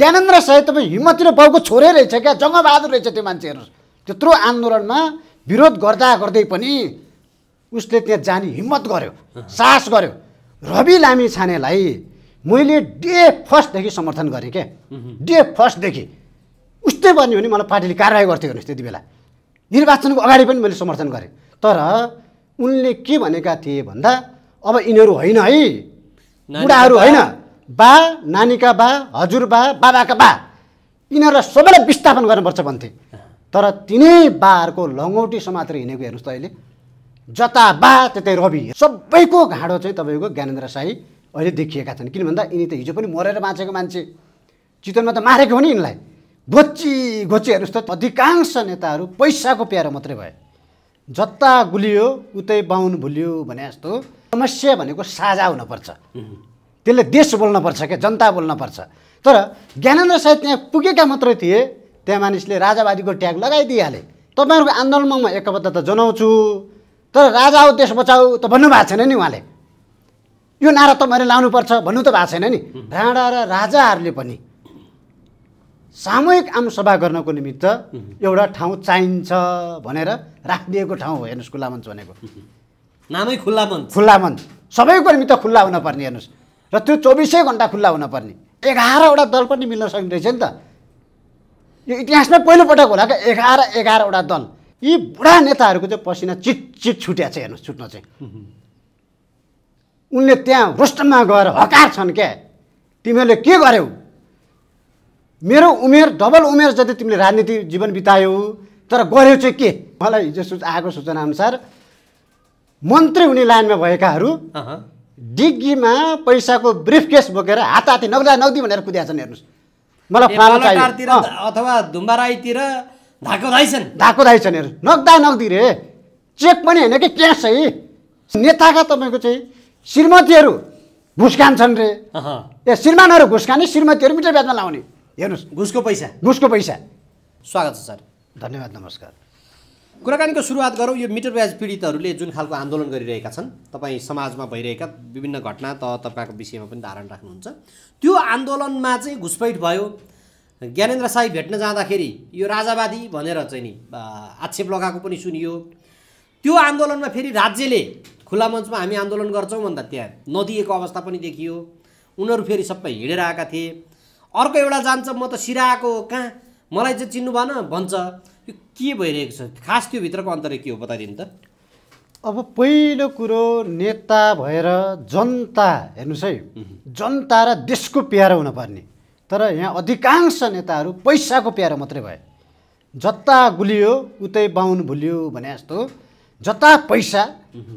ज्ञानेन्द्र सहित तपाईँ हिम्मती र बाउको छोरै रहेछ क्या जङ्गबहादुर रहेछ त्यो मान्छेहरू त्यत्रो आन्दोलनमा विरोध गर्दा गर्दै पनि उसले त्यहाँ जाने हिम्मत गर्यो साहस गर्यो रवि लामी छानेलाई मैले डे फर्स्टदेखि समर्थन गरेँ क्या डे फर्स्टदेखि उस्तै भन्यो भने मलाई पार्टीले कारवाही गर्थ्यो हेर्नुहोस् त्यति बेला निर्वाचनको अगाडि पनि मैले समर्थन गरेँ तर उनले के भनेका थिए भन्दा अब यिनीहरू होइन है बुढाहरू होइन बा नानीका बा हजुरबा बाबाका बा यिनीहरूलाई सबैलाई विस्थापन गर्नुपर्छ भन्थे तर तिनै बाहरूको लङ्गौटी समातेर हिँडेको हेर्नुहोस् त अहिले जता बा त्यतै रवि सबैको घाँडो चाहिँ तपाईँको ज्ञानेन्द्र शाही अहिले देखिएका छन् किन भन्दा यिनी त हिजो पनि मरेर बाँचेको मान्छे चितवनमा त मारेको हो नि यिनलाई घोची घोची हेर्नुहोस् त अधिकांश नेताहरू पैसाको प्यारो मात्रै भए जता गुलियो उतै बाहुन भुलियो भने जस्तो समस्या भनेको साझा हुनपर्छ त्यसले देश बोल्नुपर्छ क्या जनता बोल्नुपर्छ तर ज्ञानेन्द्र सायद त्यहाँ पुगेका मात्रै थिए त्यहाँ मानिसले राजावादीको ट्याग लगाइदिइहाले तपाईँहरूको आन्दोलनमा म एकबद्धता जनाउँछु तर राजा हो देश बचाऊ त भन्नुभएको छैन नि उहाँले यो नारा तपाईँहरूले लाउनुपर्छ भन्नु त भएको छैन नि राणा र राजाहरूले पनि सामूहिक आमसभा गर्नको निमित्त एउटा ठाउँ चाहिन्छ भनेर राखिदिएको ठाउँ हो हेर्नुहोस् खुल्ला मञ्च भनेको नामै खुल्ला मञ्च खुल्ला मञ्च सबैको निमित्त खुल्ला हुनपर्ने हेर्नुहोस् र त्यो चौबिसै घन्टा खुल्ला हुनपर्ने एघारवटा दल पनि मिल्न सक्ने रहेछ नि त यो इतिहासमै पहिलोपटक होला क्या एघार एघारवटा दल यी बुढा नेताहरूको चाहिँ पसिना चिट चिट छुट्या छ हेर्नुहोस् छुट्न चाहिँ उनले त्यहाँ रोस्टममा गएर हकार छन् क्या तिमीहरूले के गर्यौ मेरो उमेर डबल उमेर जति तिमीले राजनीति जीवन बितायौ तर गऱ्यौ चाहिँ के मलाई हिजो सुच आएको सूचनाअनुसार मन्त्री हुने लाइनमा भएकाहरू डिग्गीमा पैसाको ब्रिफ केस बोकेर हात हाती नगदा नगदी भनेर कुदिया छन् हेर्नुहोस् मलाई फालो अथवा राईतिर धाको धाइ धाको धाइछन् हेर्नु नग्दा नग्दी रे चेक पनि होइन कि क्यास है नेताका तपाईँको चाहिँ श्रीमतीहरू घुस खान्छन् रे ए श्रीमानहरू घुस खाने श्रीमतीहरू मिठो ब्याजमा लाउने हेर्नुहोस् घुसको पैसा घुसको पैसा स्वागत छ सर धन्यवाद नमस्कार कुराकानीको सुरुवात गरौँ यो मिटर ब्याज पीडितहरूले जुन खालको आन्दोलन गरिरहेका छन् तपाईँ समाजमा भइरहेका विभिन्न घटना त तपाईँको विषयमा पनि धारण राख्नुहुन्छ त्यो आन्दोलनमा चाहिँ घुसपैठ भयो ज्ञानेन्द्र साई भेट्न जाँदाखेरि यो राजावादी भनेर चाहिँ नि आक्षेप लगाएको पनि सुनियो त्यो आन्दोलनमा फेरि राज्यले खुला मञ्चमा हामी आन्दोलन गर्छौँ भन्दा त्यहाँ नदिएको अवस्था पनि देखियो उनीहरू फेरि सबै हिँडेर आएका थिए अर्को एउटा जान्छ म त सिराएको कहाँ मलाई चाहिँ चिन्नु भएन भन्छ यो के भइरहेको छ खास त्यो भित्रको अन्तर के हो बताइदिनु त अब पहिलो कुरो नेता भएर जनता हेर्नुहोस् है जनता र देशको प्यारो हुनुपर्ने तर यहाँ अधिकांश नेताहरू पैसाको प्यारो मात्रै भए जता गुलियो उतै बाहुन भुलियो भने जस्तो जता पैसा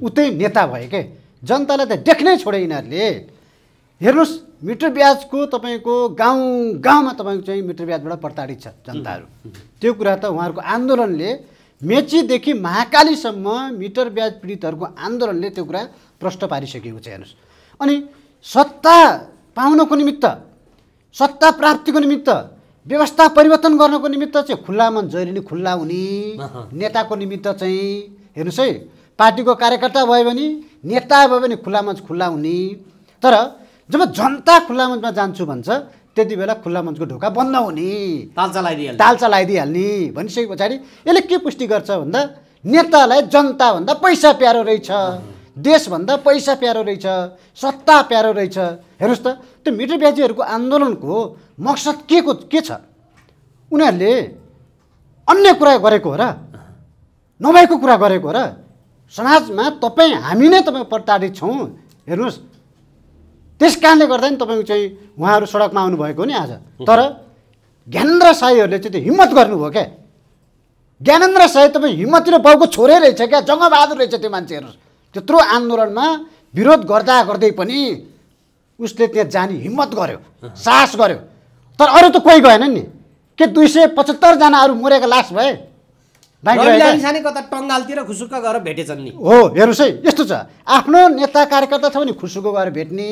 उतै नेता भए के जनतालाई त देख्नै छोडे यिनीहरूले हेर्नुहोस् मिटर ब्याजको तपाईँको गाउँ गाउँमा तपाईँको चाहिँ मिटर ब्याजबाट प्रताडित छ जनताहरू त्यो कुरा त उहाँहरूको आन्दोलनले मेचीदेखि महाकालीसम्म मिटर ब्याज पीडितहरूको आन्दोलनले त्यो कुरा प्रष्ट पारिसकेको छ हेर्नुहोस् अनि सत्ता पाउनको निमित्त सत्ता प्राप्तिको निमित्त व्यवस्था परिवर्तन गर्नको निमित्त चाहिँ खुल्ला मन जहिले खुल्ला हुने नेताको निमित्त चाहिँ हेर्नुहोस् है पार्टीको कार्यकर्ता भयो भने नेता भयो भने खुल्ला मन खुल्ला हुने तर जब जनता खुल्ला मञ्चमा जान्छु भन्छ त्यति बेला खुल्ला मञ्चको ढोका बन्द हुने तालचा लगाइदिइहाल्ने तालचा लगाइदिइहाल्ने भनिसके पछाडि यसले के पुष्टि गर्छ भन्दा नेतालाई जनताभन्दा पैसा प्यारो रहेछ देशभन्दा पैसा प्यारो रहेछ सत्ता प्यारो रहेछ हेर्नुहोस् त त्यो मिटर ब्याजीहरूको आन्दोलनको मकसद के को के छ उनीहरूले अन्य कुरा गरेको हो र नभएको कुरा गरेको हो र समाजमा तपाईँ हामी नै तपाईँ प्रताडित छौँ हेर्नुहोस् त्यस कारणले गर्दा नि तपाईँको चाहिँ उहाँहरू सडकमा आउनुभएको नि आज तर ज्ञानेन्द्र साईहरूले चाहिँ त्यो हिम्मत गर्नुभयो क्या ज्ञानेन्द्र साई तपाईँ हिम्मततिर र बाउको छोरै रहेछ क्या जङ्गबहादुर रहेछ त्यो मान्छे मान्छेहरू त्यत्रो आन्दोलनमा विरोध गर्दा गर्दै पनि उसले त्यहाँ जाने हिम्मत गर्यो साहस गर्यो तर अरू त कोही गएन नि के दुई सय पचहत्तरजना अरू मरेको लास भए कता टङ्गालतिर खुसुक्क गएर भेटेछन् नि हो हेर्नुहोस् है यस्तो छ आफ्नो नेता कार्यकर्ता छ भने खुसुक्क गएर भेट्ने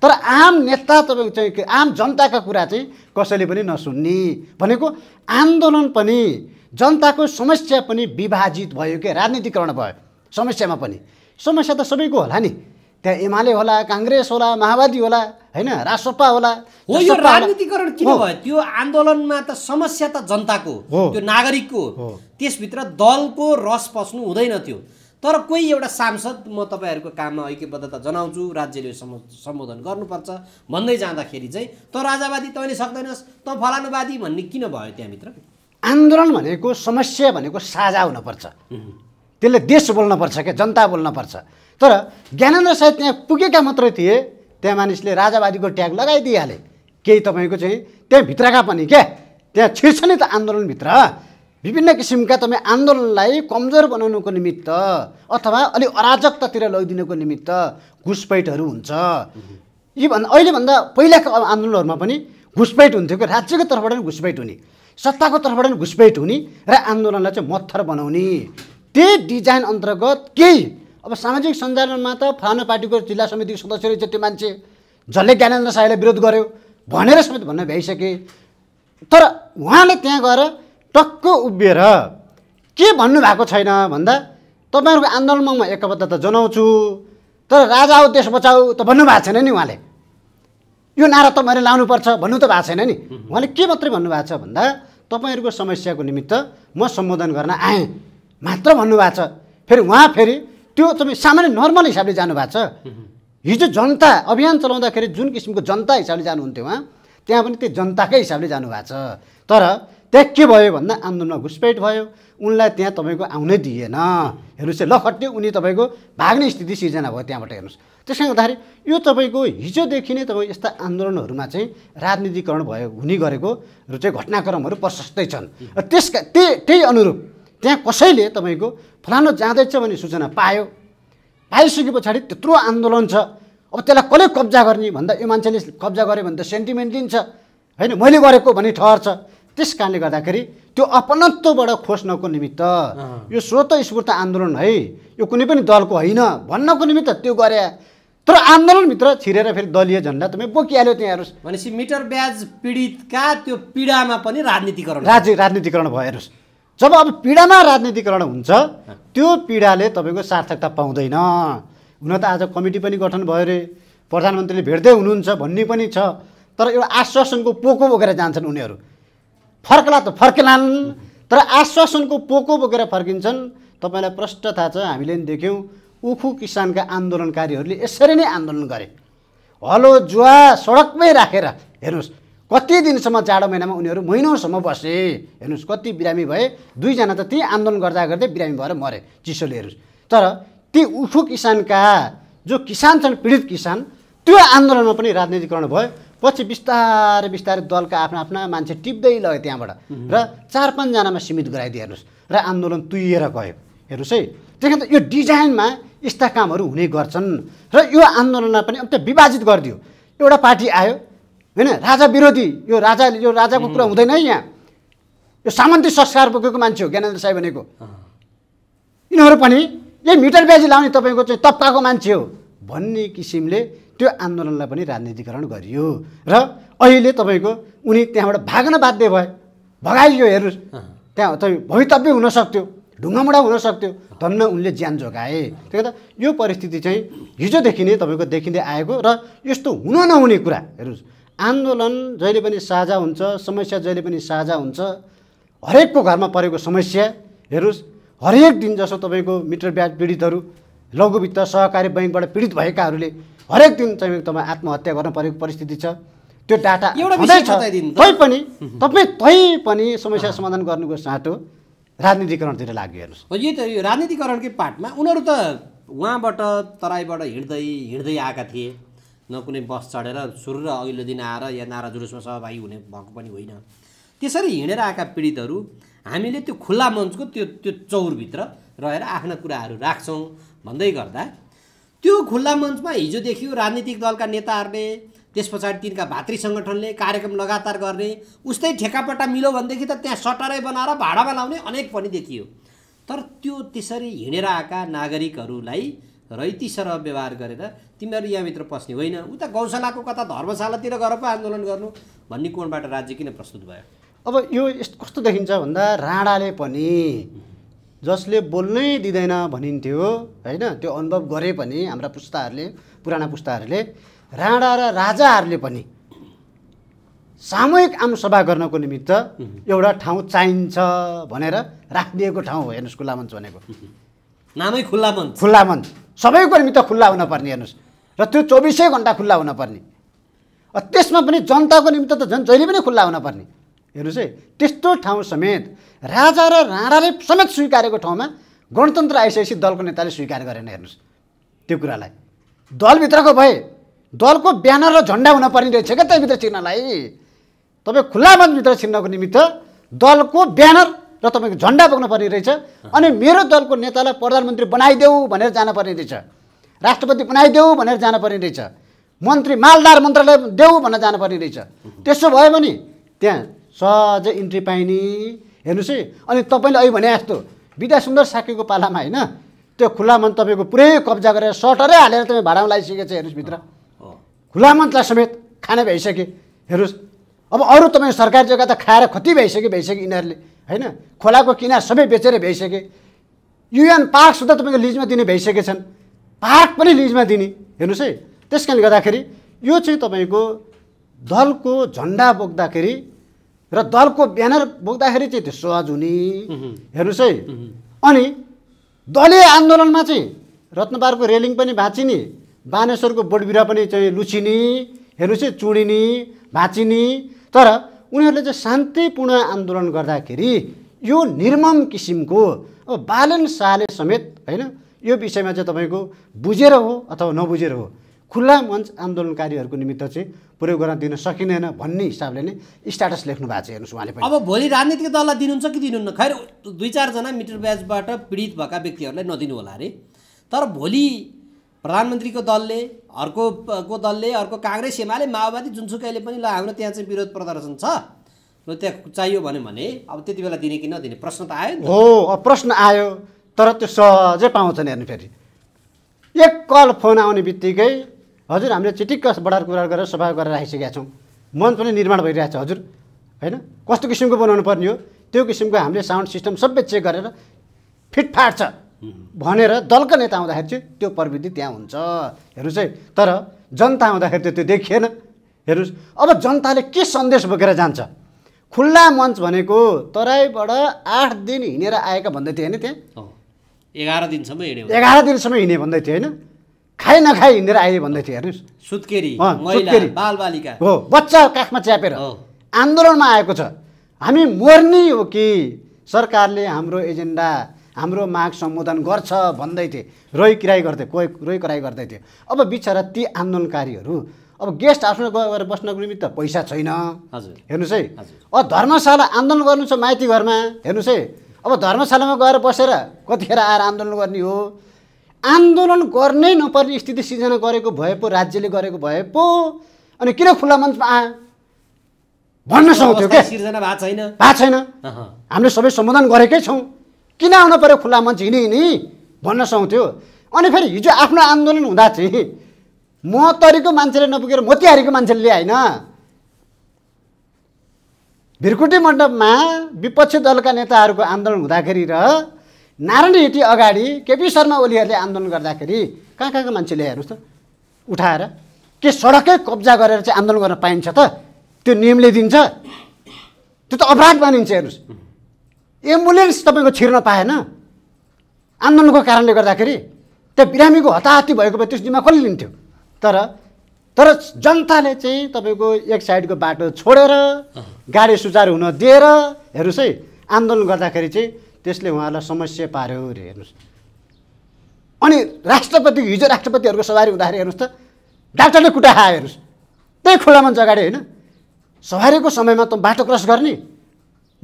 तर आम नेता तपाईँको चाहिँ आम जनताका कुरा चाहिँ कसैले पनि नसुन्ने भनेको आन्दोलन पनि जनताको समस्या पनि विभाजित भयो क्या राजनीतिकरण भयो समस्यामा पनि समस्या त सबैको होला नि त्यहाँ एमाले होला काङ्ग्रेस होला माओवादी होला होइन रासपा होला हो यो राजनीतिकरण किन भयो त्यो आन्दोलनमा त समस्या त जनताको हो त्यो नागरिकको हो त्यसभित्र दलको रस पस्नु हुँदैन थियो तर कोही एउटा सांसद म तपाईँहरूको काममा ऐक्यबद्धता जनाउँछु राज्यले सम्बोधन गर्नुपर्छ भन्दै जाँदाखेरि चाहिँ त राजावादी तैँले सक्दैनस् त फलानुवादी भन्ने किन भयो त्यहाँभित्र आन्दोलन भनेको समस्या भनेको साझा हुनपर्छ त्यसले देश बोल्नपर्छ क्या जनता बोल्नपर्छ तर ज्ञानेन्द्र सायद त्यहाँ पुगेका मात्रै थिए त्यहाँ मानिसले राजावादीको ट्याग लगाइदिइहाले केही तपाईँको चाहिँ त्यहाँभित्रका पनि क्या त्यहाँ छिर्छ नि त आन्दोलनभित्र विभिन्न किसिमका तपाईँ आन्दोलनलाई कमजोर बनाउनुको निमित्त अथवा अलिक अराजकतातिर लगिदिनुको निमित्त घुसपैठहरू हुन्छ यी योभन्दा अहिलेभन्दा पहिलाको आन्दोलनहरूमा पनि घुसपैठ हुन्थ्यो कि राज्यको तर्फबाट पनि घुसपैठ हुने सत्ताको तर्फबाट पनि घुसपैठ हुने र आन्दोलनलाई चाहिँ मत्थर बनाउने त्यही डिजाइन अन्तर्गत केही अब सामाजिक सञ्जालमा त फलाना पार्टीको जिल्ला समितिको सदस्य रहेछ त्यो मान्छे जसले ज्ञानेन्द्र साईलाई विरोध गर्यो भनेर समेत भन्न भ्याइसके तर उहाँले त्यहाँ गएर टक्क उभिएर के भन्नुभएको छैन भन्दा तपाईँहरूको आन्दोलनमा म एकबद्धता जनाउँछु तर राजा हो देश बचाऊ त भन्नुभएको छैन नि उहाँले यो नारा तपाईँहरूले लाउनुपर्छ भन्नु त भएको छैन नि उहाँले के मात्रै भन्नुभएको छ भन्दा तपाईँहरूको समस्याको निमित्त म सम्बोधन गर्न आएँ मात्र भन्नुभएको छ फेरि उहाँ फेरि त्यो तपाईँ सामान्य नर्मल हिसाबले जानुभएको छ हिजो जनता अभियान चलाउँदाखेरि जुन किसिमको जनता हिसाबले जानुहुन्थ्यो उहाँ त्यहाँ पनि त्यो जनताकै हिसाबले जानुभएको छ तर त्यहाँ के भयो भन्दा आन्दोलनमा घुसपेट भयो उनलाई त्यहाँ तपाईँको आउनै दिएन हेर्नुहोस् है लखट्यो उनी तपाईँको भाग्ने स्थिति सिर्जना भयो त्यहाँबाट हेर्नुहोस् त्यस कारण गर्दाखेरि यो तपाईँको हिजोदेखि नै तपाईँ यस्ता आन्दोलनहरूमा चाहिँ राजनीतिकरण भयो हुने गरेको र चाहिँ घटनाक्रमहरू प्रशस्तै छन् र त्यसका त्यही त्यही अनुरूप त्यहाँ कसैले तपाईँको फलानु जाँदैछ भन्ने सूचना पायो पाइसके पछाडि त्यत्रो आन्दोलन छ अब त्यसलाई कसले कब्जा गर्ने भन्दा यो मान्छेले कब्जा गर्यो भने त सेन्टिमेन्ट दिन्छ होइन मैले गरेको भन्ने ठहर छ त्यस कारणले गर्दाखेरि त्यो अपनत्वबाट खोज्नको निमित्त यो स्वत स्फूर्त आन्दोलन है यो कुनै पनि दलको होइन भन्नको निमित्त त्यो गरे तर आन्दोलनभित्र छिरेर फेरि दलीय झन्डा तपाईँ बोकिहाल्यो त्यहाँ हेर्नुहोस् भनेपछि मिटर ब्याज पीडितका त्यो पीडामा पनि राजनीतिकरण राज्य राजनीतिकरण भयो हेर्नुहोस् जब अब पीडामा राजनीतिकरण हुन्छ त्यो पीडाले तपाईँको सार्थकता पाउँदैन हुन त आज कमिटी पनि गठन भयो अरे प्रधानमन्त्रीले भेट्दै हुनुहुन्छ भन्ने पनि छ तर एउटा आश्वासनको पोको बोकेर जान्छन् उनीहरू फर्कला त फर्केलान् तर आश्वासनको पोको बोकेर फर्किन्छन् तपाईँलाई प्रष्ट थाहा छ हामीले पनि देख्यौँ उखु किसानका आन्दोलनकारीहरूले यसरी नै आन्दोलन गरे हलो जुवा सडकमै राखेर हेर्नुहोस् कति दिनसम्म जाडो महिनामा उनीहरू महिनौसम्म बसे हेर्नुहोस् कति बिरामी भए दुईजना त त्यही आन्दोलन गर्दा गर्दै बिरामी भएर मरे चिसोले हेर्नुहोस् तर ती उठु किसानका जो किसान छन् पीडित किसान त्यो आन्दोलनमा पनि राजनीतिकरण भयो पछि बिस्तारै बिस्तारै दलका आफ्ना आफ्ना मान्छे टिप्दै लग्यो त्यहाँबाट र चार पाँचजनामा सीमित गराइदियो हेर्नुहोस् र आन्दोलन तुइएर गयो हेर्नुहोस् है त्यही त यो डिजाइनमा यस्ता कामहरू हुने गर्छन् र यो आन्दोलनलाई पनि अब त्यो विभाजित गरिदियो एउटा पार्टी आयो होइन राजा विरोधी यो राजा यो राजाको कुरा हुँदैन है यहाँ यो सामन्ती संस्कार बोकेको मान्छे हो ज्ञानेन्द्र साई भनेको यिनीहरू पनि यही मिटर ब्याजी लाउने तपाईँको चाहिँ तप्काको मान्छे हो भन्ने किसिमले त्यो आन्दोलनलाई पनि राजनीतिकरण गरियो र अहिले तपाईँको उनी त्यहाँबाट भाग्न बाध्य भए भगाइयो हेर्नुहोस् त्यहाँ तपाईँ भवितव्य हुन सक्थ्यो ढुङ्गामुढा हुन सक्थ्यो धन्न उनले ज्यान जोगाए त्यही त यो परिस्थिति चाहिँ हिजोदेखि नै तपाईँको देखिँदै आएको र यस्तो हुन नहुने कुरा हेर्नुहोस् आन्दोलन जहिले पनि साझा हुन्छ समस्या जहिले पनि साझा हुन्छ हरेकको घरमा परेको समस्या हेर्नुहोस् हरेक दिन जसो तपाईँको मिटर ब्याज पीडितहरू लघुवित्त सहकारी ब्याङ्कबाट पीडित भएकाहरूले हरेक दिन चाहिँ तपाईँ आत्महत्या गर्न परेको परिस्थिति छ त्यो डाटा एउटा तै पनि तपाईँ पनि समस्या समाधान गर्नुको साटो राजनीतिकरणतिर लाग्यो हेर्नुहोस् यही त यो राजनीतिकरणकै पार्टमा उनीहरू त उहाँबाट तराईबाट हिँड्दै हिँड्दै आएका थिए न कुनै बस चढेर सुरु र अघिल्लो दिन आएर या नारा जुलुसमा सहभागी हुने भएको पनि होइन त्यसरी हिँडेर आएका पीडितहरू हामीले त्यो खुल्ला मञ्चको त्यो त्यो चौरभित्र रहेर आफ्ना कुराहरू राख्छौँ भन्दै गर्दा त्यो खुल्ला मञ्चमा हिजोदेखि राजनीतिक दलका नेताहरूले त्यस पछाडि तिनका भातृ सङ्गठनले कार्यक्रम लगातार गर्ने उस्तै ठेकापट्टा मिलो भनेदेखि त त्यहाँ सटरै बनाएर भाडामा लाउने अनेक पनि देखियो तर त्यो त्यसरी हिँडेर आएका नागरिकहरूलाई रैति सरह व्यवहार गरेर तिमीहरू यहाँभित्र पस्ने होइन उता गौशालाको कता धर्मशालातिर गएर पो आन्दोलन गर्नु भन्ने कोणबाट राज्य किन प्रस्तुत भयो अब यो यस्तो कस्तो देखिन्छ भन्दा राणाले पनि जसले बोल्नै दिँदैन भनिन्थ्यो होइन त्यो अनुभव गरे पनि हाम्रा पुस्ताहरूले पुराना पुस्ताहरूले राणा र राजाहरूले पनि सामूहिक आमसभा गर्नको निमित्त एउटा ठाउँ चाहिन्छ भनेर राखिदिएको ठाउँ हो हेर्नुहोस् खुल्ला मञ्च भनेको नामै खुल्ला मञ्च खुल्ला मञ्च सबै सबैको त खुल्ला हुनपर्ने हेर्नुहोस् र त्यो चौबिसै घन्टा खुल्ला हुनपर्ने त्यसमा पनि जनताको निमित्त त झन् जहिले पनि खुल्ला हुनपर्ने हेर्नुहोस् है त्यस्तो ठाउँ समेत राजा र राणाले समेत स्वीकारेको ठाउँमा गणतन्त्र आइसकेपछि दलको नेताले स्वीकार गरेन हेर्नुहोस् त्यो कुरालाई दलभित्रको भए दलको ब्यानर र झन्डा हुनपर्ने रहेछ क्या भित्र छिर्नलाई तपाईँ खुल्ला मञ्चभित्र छिर्नको निमित्त दलको ब्यानर र तपाईँको झन्डा पर्ने रहेछ अनि मेरो दलको नेतालाई प्रधानमन्त्री बनाइदेऊ भनेर जानुपर्ने रहेछ राष्ट्रपति बनाइदेऊ भनेर जानुपर्ने रहेछ मन्त्री मालदार मन्त्रालय देऊ भनेर जानुपर्ने रहेछ त्यसो भयो भने त्यहाँ सहज इन्ट्री पाइने हेर्नुहोस् है अनि तपाईँले अहिले भने जस्तो विद्या सुन्दर साकेको पालामा होइन त्यो खुला मन तपाईँको पुरै कब्जा गरेर सर्टरै हालेर तपाईँ भाडामा लगाइसकेको छ हेर्नुहोस् भित्र खुला मञ्चलाई समेत खाने भइसके हेर्नुहोस् अब अरू तपाईँको सरकारी जग्गा त खाएर खति भइसक्यो भइसक्यो यिनीहरूले होइन खोलाको किना सबै बेचेर भइसके युएन पार्क सुधा तपाईँको लिजमा दिने भइसकेछन् पार्क पनि लिजमा दिने हेर्नुहोस् है त्यस कारणले गर्दाखेरि यो चाहिँ तपाईँको दलको झन्डा बोक्दाखेरि र दलको ब्यानर बोक्दाखेरि चाहिँ त्यो सहज हुने हेर्नुहोस् है अनि दलीय आन्दोलनमा चाहिँ रत्नबारको रेलिङ पनि भाँचिने बानेश्वरको बोटबिरा पनि चाहिँ लुचिने हेर्नुहोस् है चुडिने भाँचिने तर उनीहरूले चाहिँ शान्तिपूर्ण आन्दोलन गर्दाखेरि यो निर्मम किसिमको अब बालन शाहले समेत होइन यो विषयमा चाहिँ तपाईँको बुझेर हो अथवा नबुझेर हो खुल्ला मञ्च आन्दोलनकारीहरूको निमित्त चाहिँ प्रयोग गर्न दिन सकिँदैन भन्ने हिसाबले नै स्ट्याटस लेख्नु भएको छ हेर्नुहोस् उहाँले अब भोलि राजनीतिक दललाई दिनुहुन्छ कि दिनुहुन्न खैर दुई चारजना मिटर ब्याजबाट पीडित भएका व्यक्तिहरूलाई नदिनु होला अरे तर भोलि प्रधानमन्त्रीको दलले अर्को को दलले अर्को काङ्ग्रेस एमाले माओवादी जुनसुकैले पनि ल हाम्रो त्यहाँ चाहिँ विरोध प्रदर्शन छ र त्यहाँ चाहियो भन्यो भने अब त्यति बेला दिने कि नदिने प्रश्न त आयो नि हो प्रश्न आयो तर त्यो सहजै पाउँछन् हेर्नु फेरि एक कल फोन आउने बित्तिकै हजुर हामीले चिटिक्क बडार कुरा गरेर सफा गरेर राखिसकेका छौँ मन पनि निर्माण भइरहेको छ हजुर होइन कस्तो किसिमको बनाउनु पर्ने हो त्यो किसिमको हामीले साउन्ड सिस्टम सबै चेक गरेर फिटफाट छ भनेर दलका नेता आउँदाखेरि चाहिँ त्यो प्रविधि त्यहाँ हुन्छ हेर्नुहोस् है तर जनता आउँदाखेरि त त्यो देखिएन हेर्नुहोस् अब जनताले के सन्देश बोकेर जान्छ खुल्ला मञ्च भनेको तराईबाट आठ दिन हिँडेर आएका भन्दै थियो होइन त्यहाँ एघार दिनसम्म हिँड्यो एघार दिनसम्म हिँड्यो भन्दै थियो होइन खाइ नखाइ हिँडेर आयो भन्दै थियो हेर्नुहोस् सुत्केरी सुत्केरी बालबालिका हो बच्चा काखमा च्यापेर आन्दोलनमा आएको छ हामी मर्ने हो कि सरकारले हाम्रो एजेन्डा हाम्रो माग सम्बोधन गर्छ भन्दै थिए रोइ किराई गर्दै कोही रोइ कराई गर्दै थिए अब बिचरा ती आन्दोलनकारीहरू अब गेस्ट हाउसमा गएर बस्नको निमित्त पैसा छैन हजुर हेर्नुहोस् है अब धर्मशाला आन्दोलन गर्नु छ माइती घरमा हेर्नुहोस् है अब धर्मशालामा गएर बसेर कतिखेर आएर आन्दोलन गर्ने हो आन्दोलन गर्नै नपर्ने स्थिति सिर्जना गरेको भए पो राज्यले गरेको भए पो अनि किन खुल्ला मञ्चमा आ भन्न सक्थ्यो क्या सिर्जना भएको छैन भएको छैन हामीले सबै सम्बोधन गरेकै छौँ किन आउनु पऱ्यो खुल्ला मञ्च हिँडी हिँडी भन्न सक्थ्यो अनि फेरि हिजो आफ्नो आन्दोलन हुँदा चाहिँ म तरीको मान्छेले नपुगेर म तिहारीको मान्छेले ल्याएन भिरकुटी मण्डपमा विपक्षी दलका नेताहरूको आन्दोलन हुँदाखेरि र नारायण हिटी अगाडि केपी शर्मा ओलीहरूले आन्दोलन गर्दाखेरि कहाँ कहाँको मान्छेले हेर्नुहोस् त उठाएर के सडकै कब्जा गरेर चाहिँ आन्दोलन गर्न पाइन्छ त त्यो नियमले दिन्छ त्यो त अपराध मानिन्छ हेर्नुहोस् एम्बुलेन्स तपाईँको छिर्न पाएन आन्दोलनको कारणले गर्दाखेरि त्यहाँ बिरामीको हताहती भएको भए त्यस जिम्मा कसले लिन्थ्यो तर तर जनताले चाहिँ तपाईँको एक साइडको बाटो छोडेर गाडी सुचारु हुन दिएर हेर्नुहोस् है आन्दोलन गर्दाखेरि चाहिँ त्यसले उहाँहरूलाई समस्या पार्यो अरे हेर्नुहोस् अनि राष्ट्रपति हिजो राष्ट्रपतिहरूको सवारी हुँदाखेरि हेर्नुहोस् त डाक्टरले कुटा खायो हेर्नुहोस् त्यही खुला मञ्च अगाडि होइन सवारीको समयमा त बाटो क्रस गर्ने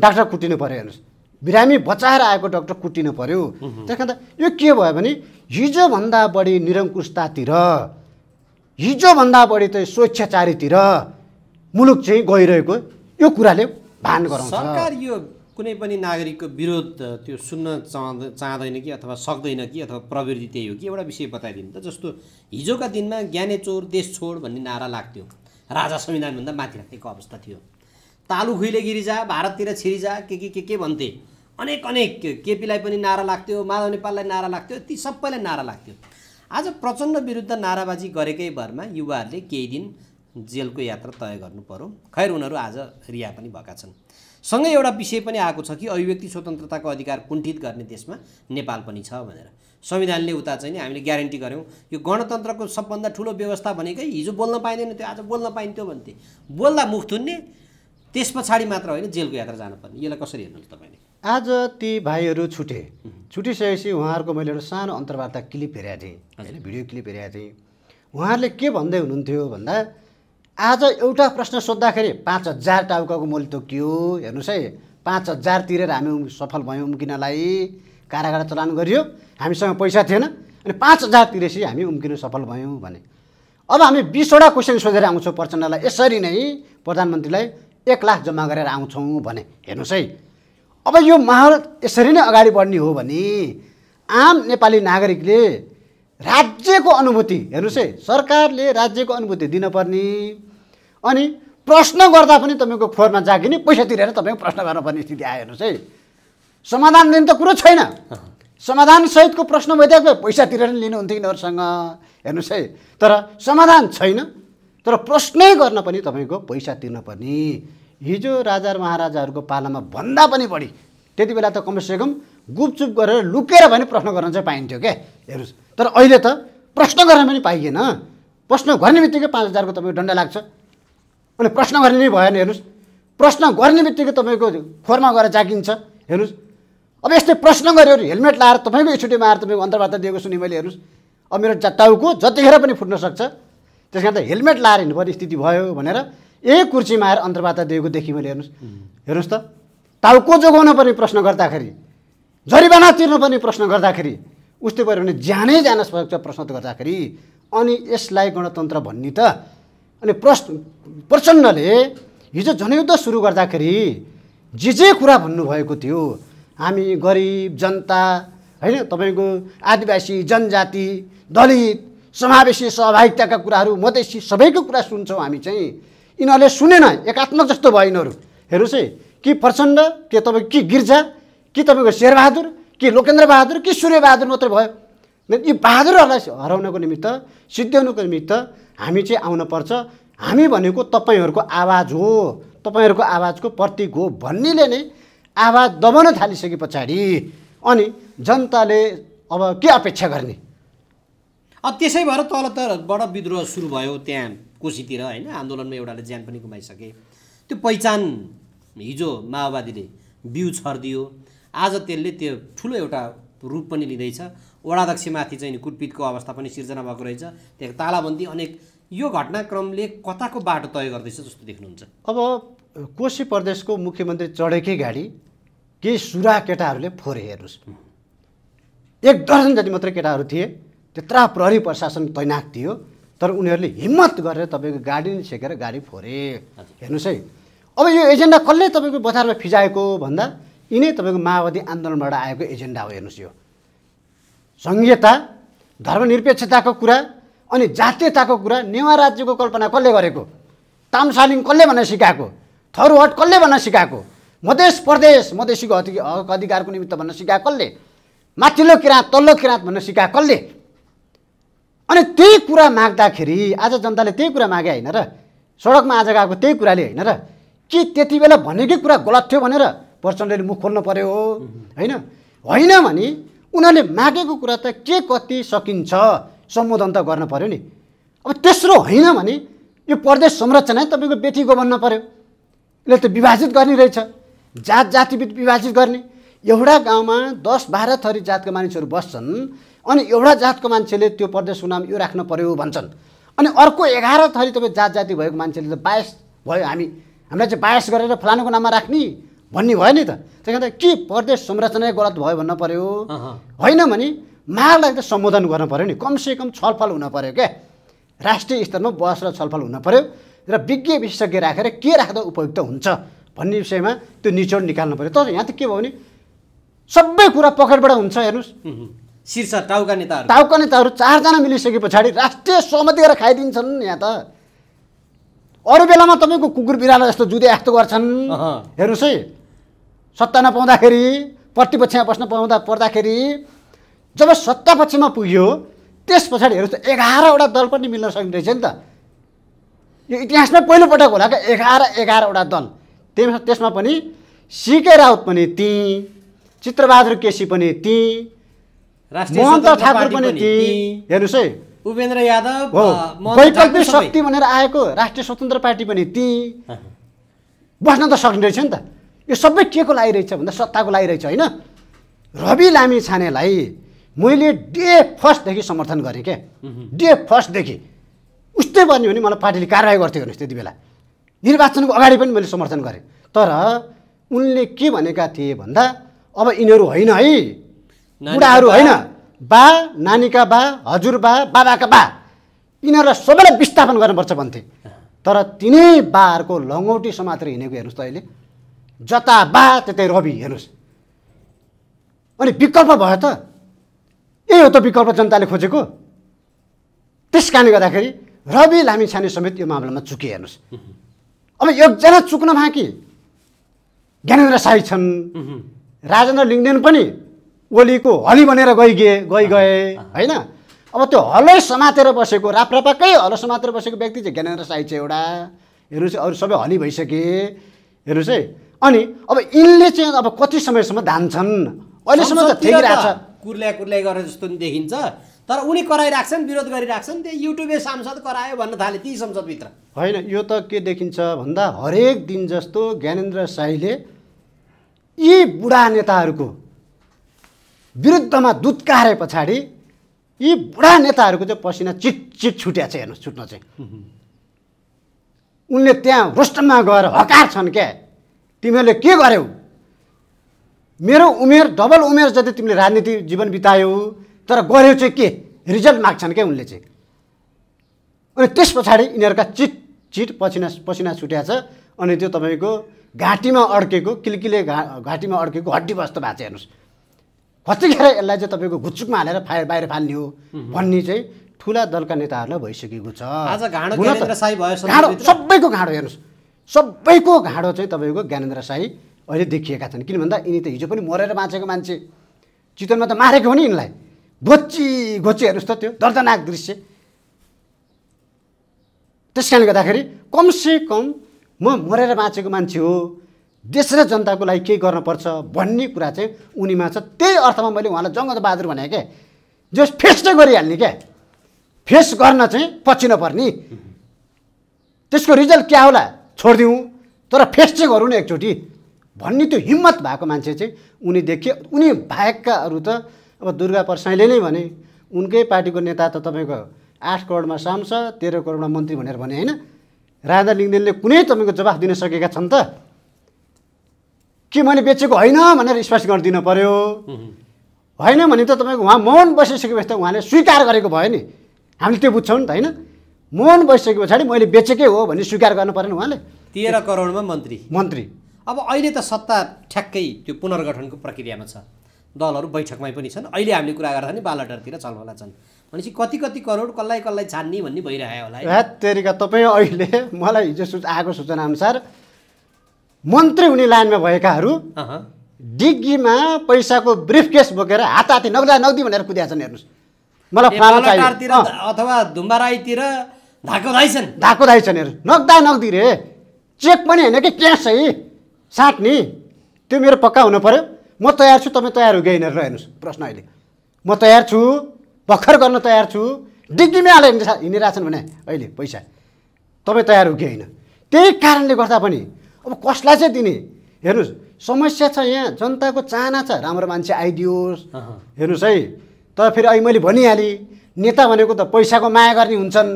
डाक्टर कुटिनु पऱ्यो हेर्नुहोस् बिरामी बचाएर आएको डक्टर कुटिनु पर्यो त्यस कारण यो के भयो भने हिजोभन्दा बढी निरङ्कुशतातिर हिजोभन्दा बढी चाहिँ स्वेच्छाचारीतिर मुलुक चाहिँ गइरहेको यो कुराले भान गराउँछ सरकार यो कुनै पनि नागरिकको विरोध त्यो सुन्न चाहँ चाहँदैन कि अथवा सक्दैन कि अथवा प्रवृत्ति त्यही हो कि एउटा विषय बताइदिनु त जस्तो हिजोका दिनमा ज्ञाने चोर देश छोड भन्ने नारा लाग्थ्यो राजा संविधानभन्दा माथि राखेको अवस्था थियो तालु खुइले गिरिजा भारततिर छिरिजा के के के के भन्थे अनेक अनेक केपीलाई पनि नारा लाग्थ्यो माधव नेपाललाई नारा लाग्थ्यो ती सबैलाई नारा लाग्थ्यो आज प्रचण्ड विरुद्ध नाराबाजी गरेकै भरमा युवाहरूले केही दिन जेलको यात्रा तय गर्नु पर्यो खैर उनीहरू आज रिहा पनि भएका छन् सँगै एउटा विषय पनि आएको छ कि अभिव्यक्ति स्वतन्त्रताको अधिकार कुण्ठित गर्ने देशमा नेपाल पनि छ भनेर संविधानले उता चाहिँ नि हामीले ग्यारेन्टी गऱ्यौँ यो गणतन्त्रको सबभन्दा ठुलो व्यवस्था भनेकै हिजो बोल्न पाइँदैन थियो आज बोल्न पाइन्थ्यो भन्थे बोल्दा मुख थुन्ने त्यस पछाडि मात्र होइन जेलको यात्रा जानुपर्ने यसलाई कसरी हेर्नुहोस् तपाईँले आज ती भाइहरू छुटे छुटिसकेपछि उहाँहरूको मैले एउटा सानो अन्तर्वार्ता क्लिप हेरेको थिएँ होइन भिडियो क्लिप हेरेको थिएँ उहाँहरूले के भन्दै हुनुहुन्थ्यो भन्दा आज एउटा प्रश्न सोद्धाखेरि पाँच हजार टाउकाको मूल्य तोकियो हेर्नुहोस् है पाँच हजार तिरेर हामी सफल भयौँ उम्किनलाई कारागार चलान गरियो हामीसँग पैसा थिएन अनि पाँच हजार तिरेपछि हामी उम्किन सफल भयौँ भने अब हामी बिसवटा क्वेसन सोधेर आउँछौँ प्रचण्डलाई यसरी नै प्रधानमन्त्रीलाई एक लाख जम्मा गरेर आउँछौँ भने हेर्नुहोस् है अब यो माहौल यसरी नै अगाडि बढ्ने हो भने आम नेपाली नागरिकले राज्यको अनुभूति हेर्नुहोस् है सरकारले राज्यको अनुभूति दिनपर्ने अनि प्रश्न गर्दा पनि तपाईँको फोहोरमा जागिने पैसा तिरेर तपाईँको प्रश्न गर्नुपर्ने स्थिति आयो हेर्नुहोस् है समाधान दिने त कुरो छैन समाधानसहितको प्रश्न भइदिएको पैसा तिरेर लिनुहुन्थ्यो यिनीहरूसँग हेर्नुहोस् है तर समाधान छैन तर प्रश्नै गर्न पनि तपाईँको पैसा तिर्न हिजो राजा महाराजाहरूको पालामा भन्दा पनि बढी त्यति बेला त कमसेकम गुपचुप गरेर लुकेर भने प्रश्न गर्न चाहिँ पाइन्थ्यो क्या हेर्नुहोस् तर अहिले त प्रश्न गर्न पनि पाइएन प्रश्न गर्ने बित्तिकै पाँच हजारको तपाईँको दण्ड लाग्छ अनि प्रश्न गर्ने नै भएन हेर्नुहोस् प्रश्न गर्ने बित्तिकै तपाईँको खोरमा गएर जागिन्छ हेर्नुहोस् अब यस्तै प्रश्न गऱ्यो हेलमेट लाएर तपाईँको स्टुडियोमा आएर तपाईँको अन्तर्वार्ता दिएको सुने मैले हेर्नुहोस् अब मेरो टाउको जतिखेर पनि फुट्न सक्छ त्यस कारण त हेलमेट लाएर हिँड्नुपर्ने स्थिति भयो भनेर एक कुर्सीमा आएर अन्तर्वार्ता दिएको देखेँ मैले हेर्नुहोस् हेर्नुहोस् त टाउको जोगाउन पर्ने प्रश्न गर्दाखेरि जरिवाना तिर्नुपर्ने प्रश्न गर्दाखेरि उस्तै पऱ्यो भने ज्यानै जान सक्छ प्रश्न गर्दाखेरि अनि यसलाई गणतन्त्र भन्ने त अनि प्रश्न प्रचण्डले हिजो जनयुद्ध सुरु गर्दाखेरि जे जे कुरा भन्नुभएको थियो हामी गरिब जनता होइन तपाईँको आदिवासी जनजाति दलित समावेशी सहभागिताका कुराहरू मधेसी सबैको कुरा सुन्छौँ हामी चाहिँ यिनीहरूले सुनेन एकात्मक जस्तो भयो यिनीहरू हेर्नुहोस् है कि प्रचण्ड के तपाईँको कि गिर्जा कि तपाईँको शेरबहादुर कि लोकेन्द्र बहादुर कि सूर्यबहादुर मात्र भयो यी बहादुरहरूलाई हराउनको निमित्त सिद्ध्याउनको निमित्त हामी चाहिँ आउनुपर्छ हामी भनेको तपाईँहरूको आवाज हो तपाईँहरूको आवाजको प्रतीक हो भन्नेले नै आवाज दबाउन थालिसके पछाडि अनि जनताले अब के अपेक्षा गर्ने अब त्यसै भएर तल बडा विद्रोह सुरु भयो त्यहाँ कोसीतिर होइन आन्दोलनमा एउटाले ज्यान पनि गुमाइसके त्यो पहिचान हिजो माओवादीले बिउ छरिदियो आज त्यसले त्यो ठुलो एउटा रूप पनि लिँदैछ वडाध्यक्षमाथि चाहिँ कुटपिटको अवस्था पनि सिर्जना भएको रहेछ त्यहाँ तालाबन्दी अनेक यो घटनाक्रमले कताको बाटो तय गर्दैछ जस्तो देख्नुहुन्छ अब कोशी प्रदेशको मुख्यमन्त्री चढेकै गाडी केही सुरा केटाहरूले फोरे हेर्नुहोस् एक दर्जन जति मात्रै केटाहरू थिए त्यत्रा प्रहरी प्रशासन तैनात थियो तर उनीहरूले हिम्मत गरेर तपाईँको गाडी नै छेकेर गाडी फोरे हेर्नुहोस् है अब यो एजेन्डा कसले तपाईँको बजारमा फिजाएको भन्दा यिनै तपाईँको माओवादी आन्दोलनबाट आएको एजेन्डा हो हेर्नुहोस् यो सङ्घीयता धर्मनिरपेक्षताको कुरा अनि जातीयताको कुरा नेवा राज्यको कल्पना कसले गरेको तामसालिङ कसले भन्न सिकाएको थरुहट कसले भन्न सिकाएको मधेस प्रदेश मधेसीको अधिकारको निमित्त भन्न सिकाएको कसले माथिल्लो किराँत तल्लो किराँत भन्न सिकाएको कसले अनि त्यही कुरा माग्दाखेरि आज जनताले त्यही कुरा मागे होइन र सडकमा आज गएको त्यही कुराले होइन र के त्यति बेला भनेकै कुरा गलत थियो भनेर प्रचण्डले मुख खोल्नु पर्यो होइन होइन भने उनीहरूले मागेको कुरा त के कति सकिन्छ सम्बोधन त गर्न पऱ्यो नि अब तेस्रो होइन भने यो प्रदेश संरचना तपाईँको व्यथिको बन्न पऱ्यो यसले त विभाजित गर्ने रहेछ जात जातिविद विभाजित गर्ने एउटा गाउँमा दस बाह्र थरी जातका मानिसहरू बस्छन् अनि एउटा जातको मान्छेले त्यो प्रदेशको नाम यो राख्न पऱ्यो भन्छन् अनि अर्को एघार थरी तपाईँ जात जाति भएको मान्छेले त बायस भयो हामी हामीलाई चाहिँ बायस गरेर फलानुको नाममा राख्ने भन्ने भयो नि त त्यही कारण के प्रदेश संरचना गलत भयो भन्न पऱ्यो होइन भने महालाई त सम्बोधन गर्न पऱ्यो नि कमसेकम छलफल हुन पऱ्यो क्या राष्ट्रिय स्तरमा बस र छलफल हुन पऱ्यो र विज्ञ विशेषज्ञ राखेर के राख्दा उपयुक्त हुन्छ भन्ने विषयमा त्यो निचोड निकाल्नु पऱ्यो तर यहाँ त के भयो भने सबै कुरा पकेटबाट हुन्छ हेर्नुहोस् शीर्ष टाउका नेताहरू टाउका नेताहरू चारजना मिलिसके पछाडि राष्ट्रिय सहमति गरेर खाइदिन्छन् यहाँ त अरू बेलामा तपाईँको कुकुर बिरालो जस्तो जुदे यस्तो गर्छन् हेर्नुहोस् है सत्ता नपाउँदाखेरि प्रतिपक्षमा बस्न पाउँदा पर्दाखेरि जब सत्ता पक्षमा पुग्यो त्यस पछाडि हेर्नुहोस् त एघारवटा दल पनि मिल्न सक्ने रहेछ नि त यो इतिहासमै पहिलोपटक होला क्या एघार एघारवटा दल त्यसमा त्यसमा पनि सिके राउत पनि ती चित्रबहादुर केसी पनि ती महन्त ठाकुर पनि है उपेन्द्र यादव वैकल्पिक शक्ति भनेर आएको राष्ट्रिय स्वतन्त्र पार्टी पनि ती बस्न त सक्ने रहेछ नि त यो सबै के को लागिरहेछ भन्दा सत्ताको लागि रहेछ होइन रवि लामी छानेलाई मैले डे फर्स्टदेखि समर्थन गरेँ क्या डे फर्स्टदेखि उस्तै भन्यो भने मलाई पार्टीले कारवाही गर्थ्यो हेर्नुहोस् त्यति बेला निर्वाचनको अगाडि पनि मैले समर्थन गरेँ तर उनले के भनेका थिए भन्दा अब यिनीहरू होइन है बुढाहरू होइन बा नानीका बा हजुरबा बाबाका बा यिनीहरूलाई सबैलाई विस्थापन गर्नुपर्छ भन्थे तर तिनै बाहरूको लङ्गौटी समातेर हिँडेको हेर्नुहोस् त अहिले जता बा त्यतै रवि हेर्नुहोस् अनि विकल्प भयो त यही हो त विकल्प जनताले खोजेको त्यस कारणले गर्दाखेरि रवि लामी छाने समेत यो मामलामा चुके हेर्नुहोस् अब एकजना चुक्न बाँकी ज्ञानेन्द्र साई छन् राजेन्द्र लिङ्गदेन पनि ओलीको हली भनेर गइ गए गइ गए होइन अब त्यो हलै समातेर बसेको राप्रपाकै हलो समातेर बसेको व्यक्ति चाहिँ ज्ञानेन्द्र साई चाहिँ एउटा हेर्नुहोस् है अरू सबै हली भइसके हेर्नुहोस् है अनि अब यिनले चाहिँ अब कति समयसम्म धान्छन् अहिलेसम्म त ठिकै रहेछ कुर्ल्या कुर्ल्या गरेर जस्तो पनि देखिन्छ तर उनी कराइराख्छन् विरोध गरिराख्छन् त्यो युट्युबे सांसद करायो भन्न थाले ती संसदभित्र होइन यो त के देखिन्छ भन्दा हरेक दिन जस्तो ज्ञानेन्द्र साईले यी बुढा नेताहरूको विरुद्धमा दुत्कारे पछाडि यी बुढा नेताहरूको चाहिँ पसिना चिट चिट छुट्या छ हेर्नुहोस् छुट्न चाहिँ उनले त्यहाँ रोस्टममा गएर हकार छन् क्या तिमीहरूले के गर्यौ मेरो उमेर डबल उमेर जति तिमीले राजनीति जीवन बितायौ तर गऱ्यौ चाहिँ के रिजल्ट माग्छन् क्या उनले चाहिँ अनि त्यस पछाडि यिनीहरूका चिट चिट पसिना पसिना छुट्या छ अनि त्यो तपाईँको घाँटीमा अड्केको किल्किले घा घाँटीमा अड्केको हड्डी बस्तो भएको छ हेर्नुहोस् भत्किएर यसलाई चाहिँ तपाईँको घुच्चुकमा हालेर फायर बाहिर फाल्ने हो भन्ने चाहिँ ठुला दलका नेताहरूलाई भइसकेको छ सबैको घाँडो हेर्नुहोस् सबैको घाँडो चाहिँ तपाईँको ज्ञानेन्द्र साई अहिले देखिएका छन् किन भन्दा यिनी त हिजो पनि मरेर बाँचेको मान्छे चितवनमा त मारेको हो नि यिनलाई घोची घोची हेर्नुहोस् त त्यो दर्दनाक दृश्य त्यस कारणले गर्दाखेरि कमसे कम म मरेर बाँचेको मान्छे हो देश र जनताको लागि केही गर्नुपर्छ भन्ने कुरा चाहिँ उनीमा छ त्यही अर्थमा मैले उहाँलाई जङ्गत बहादुर भने क्या जस फेस चाहिँ गरिहाल्ने क्या फेस गर्न चाहिँ पछि नपर्ने त्यसको रिजल्ट क्या होला छोडिदिउँ तर फेस चाहिँ गरौँ न एकचोटि भन्ने त्यो हिम्मत भएको मान्छे चाहिँ उनी देखे उनी बाहेकका अरू त अब दुर्गा परसाईले नै भने उनकै पार्टीको नेता त तपाईँको आठ करोडमा सांसद तेह्र करोडमा मन्त्री भनेर भने होइन राजा लिङ्गदेनले कुनै तपाईँको जवाफ दिन सकेका छन् त कि मैले बेचेको होइन भनेर स्पष्ट गरिदिनु पऱ्यो होइन भने त तपाईँको उहाँ मौन बसिसकेपछि त उहाँले स्वीकार गरेको भयो नि हामीले त्यो बुझ्छौँ नि त होइन मौन बसिसके पछाडि मैले बेचेकै हो भन्ने स्वीकार गर्नु परेन उहाँले तेह्र करोडमा मन्त्री मन्त्री अब अहिले त सत्ता ठ्याक्कै त्यो पुनर्गठनको प्रक्रियामा छ दलहरू बैठकमै पनि छन् अहिले हामीले कुरा गर्दा पनि बालटरतिर चलवाला छन् भनेपछि कति कति करोड कसलाई कसलाई छान्ने भन्ने भइरहेको होला तेरिका तपाईँ अहिले मलाई हिजो आएको सूचनाअनुसार मन्त्री हुने लाइनमा भएकाहरू डिग्रीमा पैसाको ब्रिफकेस बोकेर हात हाती नगदा नगदी भनेर कुदिया छन् हेर्नुहोस् मलाई अथवा धुम्बाराईतिर धाको धाइछन् धाको छन् हेर्नु नग्दा नग्दी रे चेक पनि होइन कि क्यास है साट्ने त्यो मेरो पक्का हुनु पऱ्यो म तयार छु तपाईँ तयार हो गएन हेर्नुहोस् प्रश्न अहिले म तयार छु भर्खर गर्न तयार छु डिग्रीमै हालेर हिँडिरहेछन् भने अहिले पैसा तपाईँ तयार हो कि होइन त्यही कारणले गर्दा पनि अब कसलाई चाहिँ दिने हेर्नुहोस् समस्या छ यहाँ जनताको चाहना छ राम्रो मान्छे आइदियोस् हेर्नुहोस् है तर फेरि अहिले मैले भनिहालेँ नेता भनेको त पैसाको माया गर्ने हुन्छन्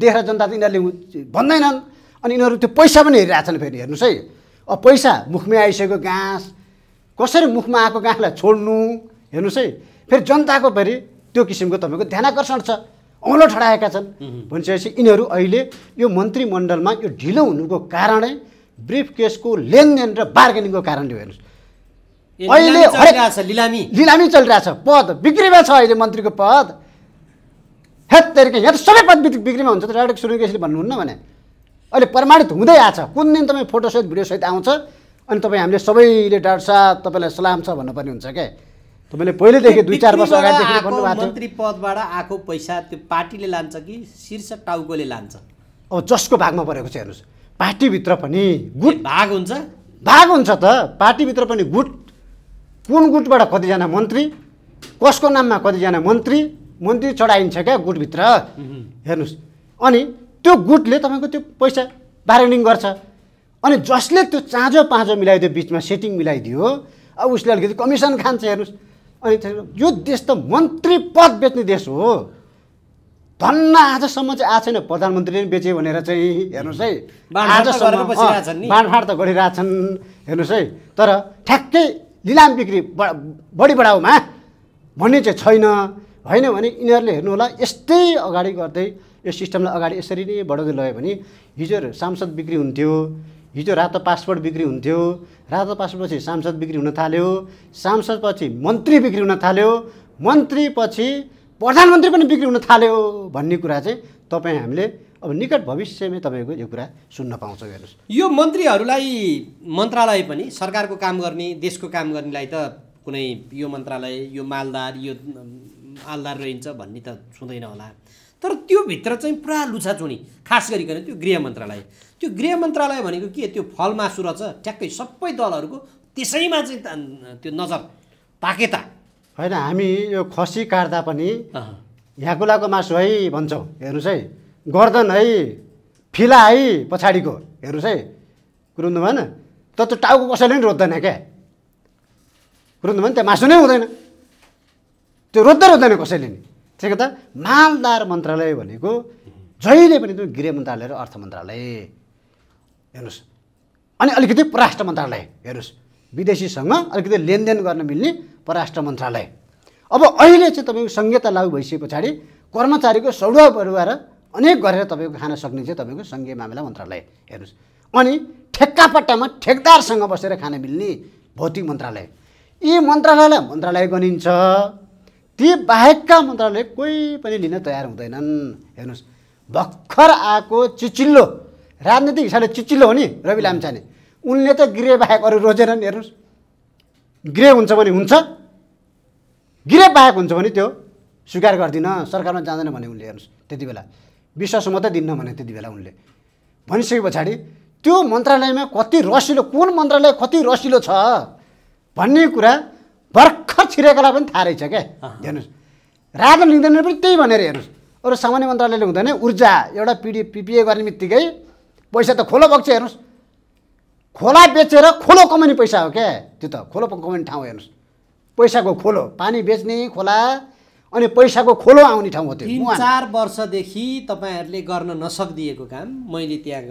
देखेर जनता त यिनीहरूले भन्दैनन् अनि यिनीहरू त्यो पैसा पनि हेरिरहेछन् फेरि हेर्नुहोस् है अब पैसा मुखमै आइसकेको घाँस कसरी मुखमा आएको गाँसलाई छोड्नु हेर्नुहोस् है फेरि जनताको फेरि त्यो किसिमको तपाईँको आकर्षण छ औँलो ठडाएका छन् भनिसकेपछि यिनीहरू अहिले यो मन्त्रीमण्डलमा यो ढिलो हुनुको कारणै ब्रिफ केसको लेनदेन र बार्गेनिङको कारणले हेर्नुहोस् अहिले लिलामी लिलामी चलिरहेछ पद बिक्रीमा छ अहिले मन्त्रीको पद हेत तरिका यहाँ त सबै पद बिक्रीमा हुन्छ त डाइरेक्ट सुनिल केसले भन्नुहुन्न भने अहिले प्रमाणित हुँदै आएको छ कुन दिन तपाईँ फोटोसहित भिडियोसहित आउँछ अनि तपाईँ हामीले सबैले डाक्टर साहब तपाईँलाई सलाम छ भन्नुपर्ने हुन्छ क्या तपाईँले पहिल्यैदेखि दुई चार वर्ष अगाडि मन्त्री पदबाट आएको पैसा त्यो पार्टीले लान्छ कि शीर्ष टाउकोले लान्छ अब जसको भागमा परेको छ हेर्नुहोस् पार्टीभित्र पनि गुट भाग हुन्छ भाग हुन्छ त पार्टीभित्र पनि गुट कुन गुटबाट कतिजना मन्त्री कसको नाममा कतिजना मन्त्री मन्त्री चढाइन्छ क्या गुटभित्र हेर्नुहोस् अनि त्यो गुटले तपाईँको त्यो पैसा बार्गेनिङ गर्छ अनि जसले त्यो चाँजो पाँचो मिलाइदियो बिचमा सेटिङ मिलाइदियो अब उसले अलिकति कमिसन खान्छ हेर्नुहोस् अनि यो देश त मन्त्री पद बेच्ने देश हो धन्न आजसम्म चाहिँ आएको छैन प्रधानमन्त्रीले पनि बेच्यो भनेर चाहिँ हेर्नुहोस् है आजसम्म बाँडफाँड त गरिरहेछन् हेर्नुहोस् है तर ठ्याक्कै लिलाम बिक्री बढी बढाउमा भन्ने चाहिँ छैन होइन भने यिनीहरूले हेर्नु होला यस्तै अगाडि गर्दै यो सिस्टमलाई अगाडि यसरी नै बढाउँदै लग्यो भने हिजो सांसद बिक्री हुन्थ्यो हिजो रातो पासपोर्ट बिक्री हुन्थ्यो रातो पासपोर्टपछि सांसद बिक्री हुन थाल्यो सांसदपछि मन्त्री बिक्री हुन थाल्यो मन्त्रीपछि प्रधानमन्त्री पनि बिक्री हुन थाल्यो भन्ने कुरा चाहिँ तपाईँ हामीले अब निकट भविष्यमै तपाईँको यो कुरा सुन्न पाउँछौँ हेर्नुहोस् यो मन्त्रीहरूलाई मन्त्रालय पनि सरकारको काम गर्ने देशको काम गर्नेलाई त कुनै यो मन्त्रालय यो मालदार यो मालदार रहन्छ भन्ने त छुँदैन होला तर त्योभित्र चाहिँ पुरा लुछाचुनी खास गरिकन त्यो गृह मन्त्रालय त्यो गृह मन्त्रालय भनेको के त्यो फल मासु रहेछ ठ्याक्कै सबै दलहरूको त्यसैमा चाहिँ त्यो नजर ताकेता होइन हामी यो खसी काट्दा पनि ह्याकुलाको मासु है भन्छौँ हेर्नुहोस् है गर्दन है फिला है पछाडिको हेर्नुहोस् है कुरुन्नु भएन त त्यो टाउको कसैले पनि रोज्दैन क्या कुरुन्नु नि त्यो मासु नै हुँदैन त्यो रोज्दै रोज्दैन कसैले नि त्यसै त मालदार मन्त्रालय भनेको जहिले पनि त्यो गृह मन्त्रालय र अर्थ मन्त्रालय हेर्नुहोस् अनि अलिकति पराष्ट्र मन्त्रालय हेर्नुहोस् विदेशीसँग अलिकति लेनदेन गर्न मिल्ने परराष्ट्र मन्त्रालय अब अहिले चाहिँ तपाईँको संहिता लागू भइसके पछाडि कर्मचारीको सौडा परिवार अनेक गरेर तपाईँको खान सक्ने चाहिँ तपाईँको सङ्घीय मामिला मन्त्रालय हेर्नुहोस् अनि ठेक्कापट्टामा ठेकदारसँग बसेर खान मिल्ने भौतिक मन्त्रालय यी मन्त्रालयलाई मन्त्रालय गनिन्छ ती बाहेकका मन्त्रालय कोही पनि लिन तयार हुँदैनन् हेर्नुहोस् भर्खर आएको चिचिल्लो राजनीतिक हिसाबले चिचिल्लो हो नि रवि लाम्छाने उनले त गृह बाहेक अरू रोजेनन् हेर्नुहोस् गृह हुन्छ भने हुन्छ गृह बाहेक हुन्छ भने त्यो स्वीकार गर्दिनँ सरकारमा जाँदैन भने उनले हेर्नुहोस् त्यति बेला विश्वास मात्रै दिन्न भने त्यति बेला उनले भनिसके पछाडि त्यो मन्त्रालयमा कति रसिलो कुन मन्त्रालय कति रसिलो छ भन्ने कुरा भर्खर छिरेकालाई पनि थाहा रहेछ क्या हेर्नुहोस् राजन लिँदैन पनि त्यही भनेर हेर्नुहोस् अरू सामान्य मन्त्रालयले हुँदैन ऊर्जा एउटा पिडी पिपिए गर्ने बित्तिकै पैसा त खोलो भएको छ हेर्नुहोस् खोला बेचेर खोलो कमाउने पैसा हो क्या त्यो त खोलो कमाउने ठाउँ हेर्नुहोस् पैसाको खोलो पानी बेच्ने खोला अनि पैसाको खोलो आउने ठाउँ हो त्यो चार वर्षदेखि तपाईँहरूले गर्न नसकिदिएको काम मैले त्यहाँ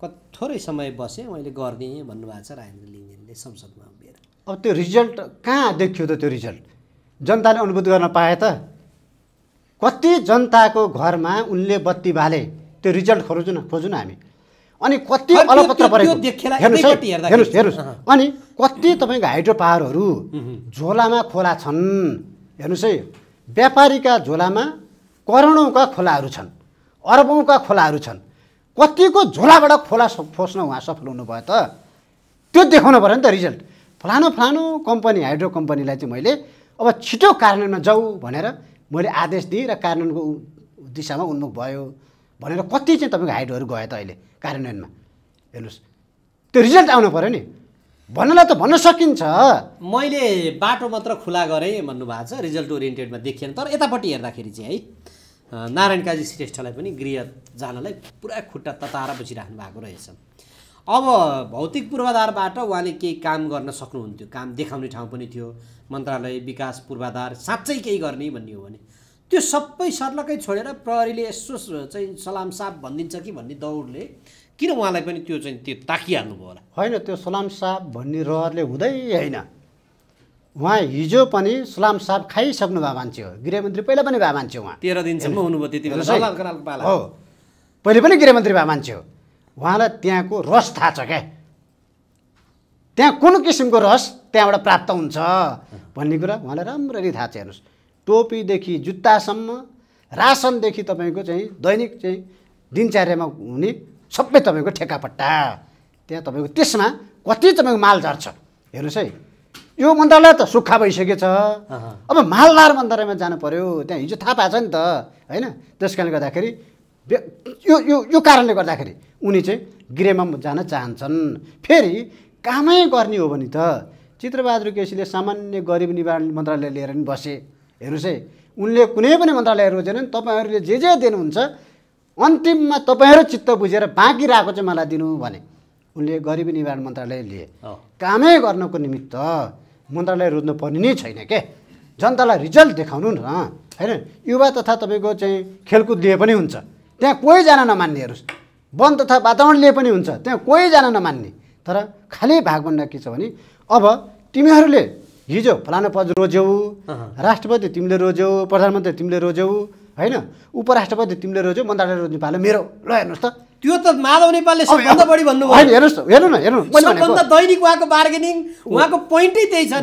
गएर थोरै समय बसेँ मैले गरिदिएँ भन्नुभएको छ राजेन्द्र लिङ्गेनले संसदमा उभिएर अब त्यो रिजल्ट कहाँ देखियो त त्यो रिजल्ट जनताले अनुभूत गर्न पाए त कति जनताको घरमा उनले बत्ती बाले त्यो रिजल्ट खोज्नु न खोजौँ हामी अनि कति अलपत्र परेको हेर्नुहोस् हेर्नुहोस् अनि कति तपाईँको हाइड्रो पावरहरू झोलामा खोला छन् हेर्नुहोस् है व्यापारीका झोलामा करोडौँका खोलाहरू छन् अरबौँका खोलाहरू छन् कतिको झोलाबाट खोला फोस्न उहाँ सफल हुनुभयो त त्यो देखाउनु पऱ्यो नि त रिजल्ट फलानु फलानु कम्पनी हाइड्रो कम्पनीलाई चाहिँ मैले अब छिटो कार्यान्वयनमा जाऊ भनेर मैले आदेश दिएँ र कार्यान्वयनको दिशामा उन्मुख भयो भनेर कति चाहिँ तपाईँको हाइटहरू गयो त अहिले कार्यान्वयनमा हेर्नुहोस् त्यो रिजल्ट आउनु पऱ्यो नि भन्नलाई त भन्न सकिन्छ मैले बाटो मात्र खुला गरेँ भन्नुभएको छ रिजल्ट ओरिएन्टेडमा देखिएन तर यतापट्टि हेर्दाखेरि चाहिँ है नारायण काजी श्रेष्ठलाई पनि गृह जानलाई पुरा खुट्टा तताएर बसिराख्नु भएको रहेछ अब भौतिक पूर्वाधारबाट उहाँले केही काम गर्न सक्नुहुन्थ्यो काम देखाउने ठाउँ पनि थियो मन्त्रालय विकास पूर्वाधार साँच्चै केही गर्ने भन्ने हो भने त्यो सबै सर्लकै छोडेर प्रहरीले यसो चाहिँ सलाम साप भनिदिन्छ कि भन्ने दौडले किन उहाँलाई पनि त्यो चाहिँ त्यो ताकिहाल्नुभयो होला होइन त्यो सलाम साप भन्ने रहरले हुँदै होइन उहाँ हिजो पनि सलाम साप खाइसक्नु भएको मान्छे हो गृहमन्त्री पहिला पनि भए मान्छे उहाँ तेह्र दिनसम्म हुनुभयो त्यति बेला हो पहिले पनि गृहमन्त्री भए मान्छे हो उहाँलाई त्यहाँको रस थाहा छ क्या त्यहाँ कुन किसिमको रस त्यहाँबाट प्राप्त हुन्छ भन्ने कुरा उहाँलाई राम्ररी थाहा छ हेर्नुहोस् टोपीदेखि जुत्तासम्म रासनदेखि तपाईँको चाहिँ दैनिक चाहिँ दिनचर्यामा हुने सबै तपाईँको ठेकापट्टा त्यहाँ तपाईँको त्यसमा कति तपाईँको माल झर्छ हेर्नुहोस् है यो मन्त्रालय त सुक्खा भइसकेछ अब मालदार मन्त्रालयमा जानु पऱ्यो त्यहाँ हिजो थाहा पाएको छ नि त होइन त्यस कारणले गर्दाखेरि यो यो यो कारणले गर्दाखेरि उनी चाहिँ गृहमा जान चाहन्छन् फेरि कामै गर्ने हो भने त चित्रबहादुर केसीले सामान्य गरिब निवारण मन्त्रालय लिएर नि बसे हेर्नुहोस् है उनले कुनै पनि मन्त्रालय रोजेनन् तपाईँहरूले जे जे दिनुहुन्छ अन्तिममा तपाईँहरू चित्त बुझेर बाँकी रहेको चाहिँ मलाई दिनु भने उनले गरिबी निवारण मन्त्रालय लिए कामै गर्नको निमित्त मन्त्रालय रोज्नु पर्ने नै छैन के जनतालाई रिजल्ट देखाउनु न होइन युवा तथा तपाईँको चाहिँ खेलकुद लिए पनि हुन्छ त्यहाँ कोही जान नमान्नेहरू वन तथा वातावरण लिए पनि हुन्छ त्यहाँ कोही जान नमान्ने तर खालि भागभन्दा के छ भने अब तिमीहरूले हिजो फलाना पद रोज्यौ राष्ट्रपति तिमीले रोज्यौ प्रधानमन्त्री तिमीले रोज्यौ होइन उपराष्ट्रपति तिमीले रोज्यौ मन्त्रालय रोज्नु पाल्यो मेरो ल हेर्नुहोस् त त्यो त माधव नेपालले सबभन्दा बढी भन्नु हेर्नुहोस् हेर्नु न हेर्नु सबभन्दा दैनिक उहाँको बार्गेनिङ उहाँको पोइन्टै त्यही छ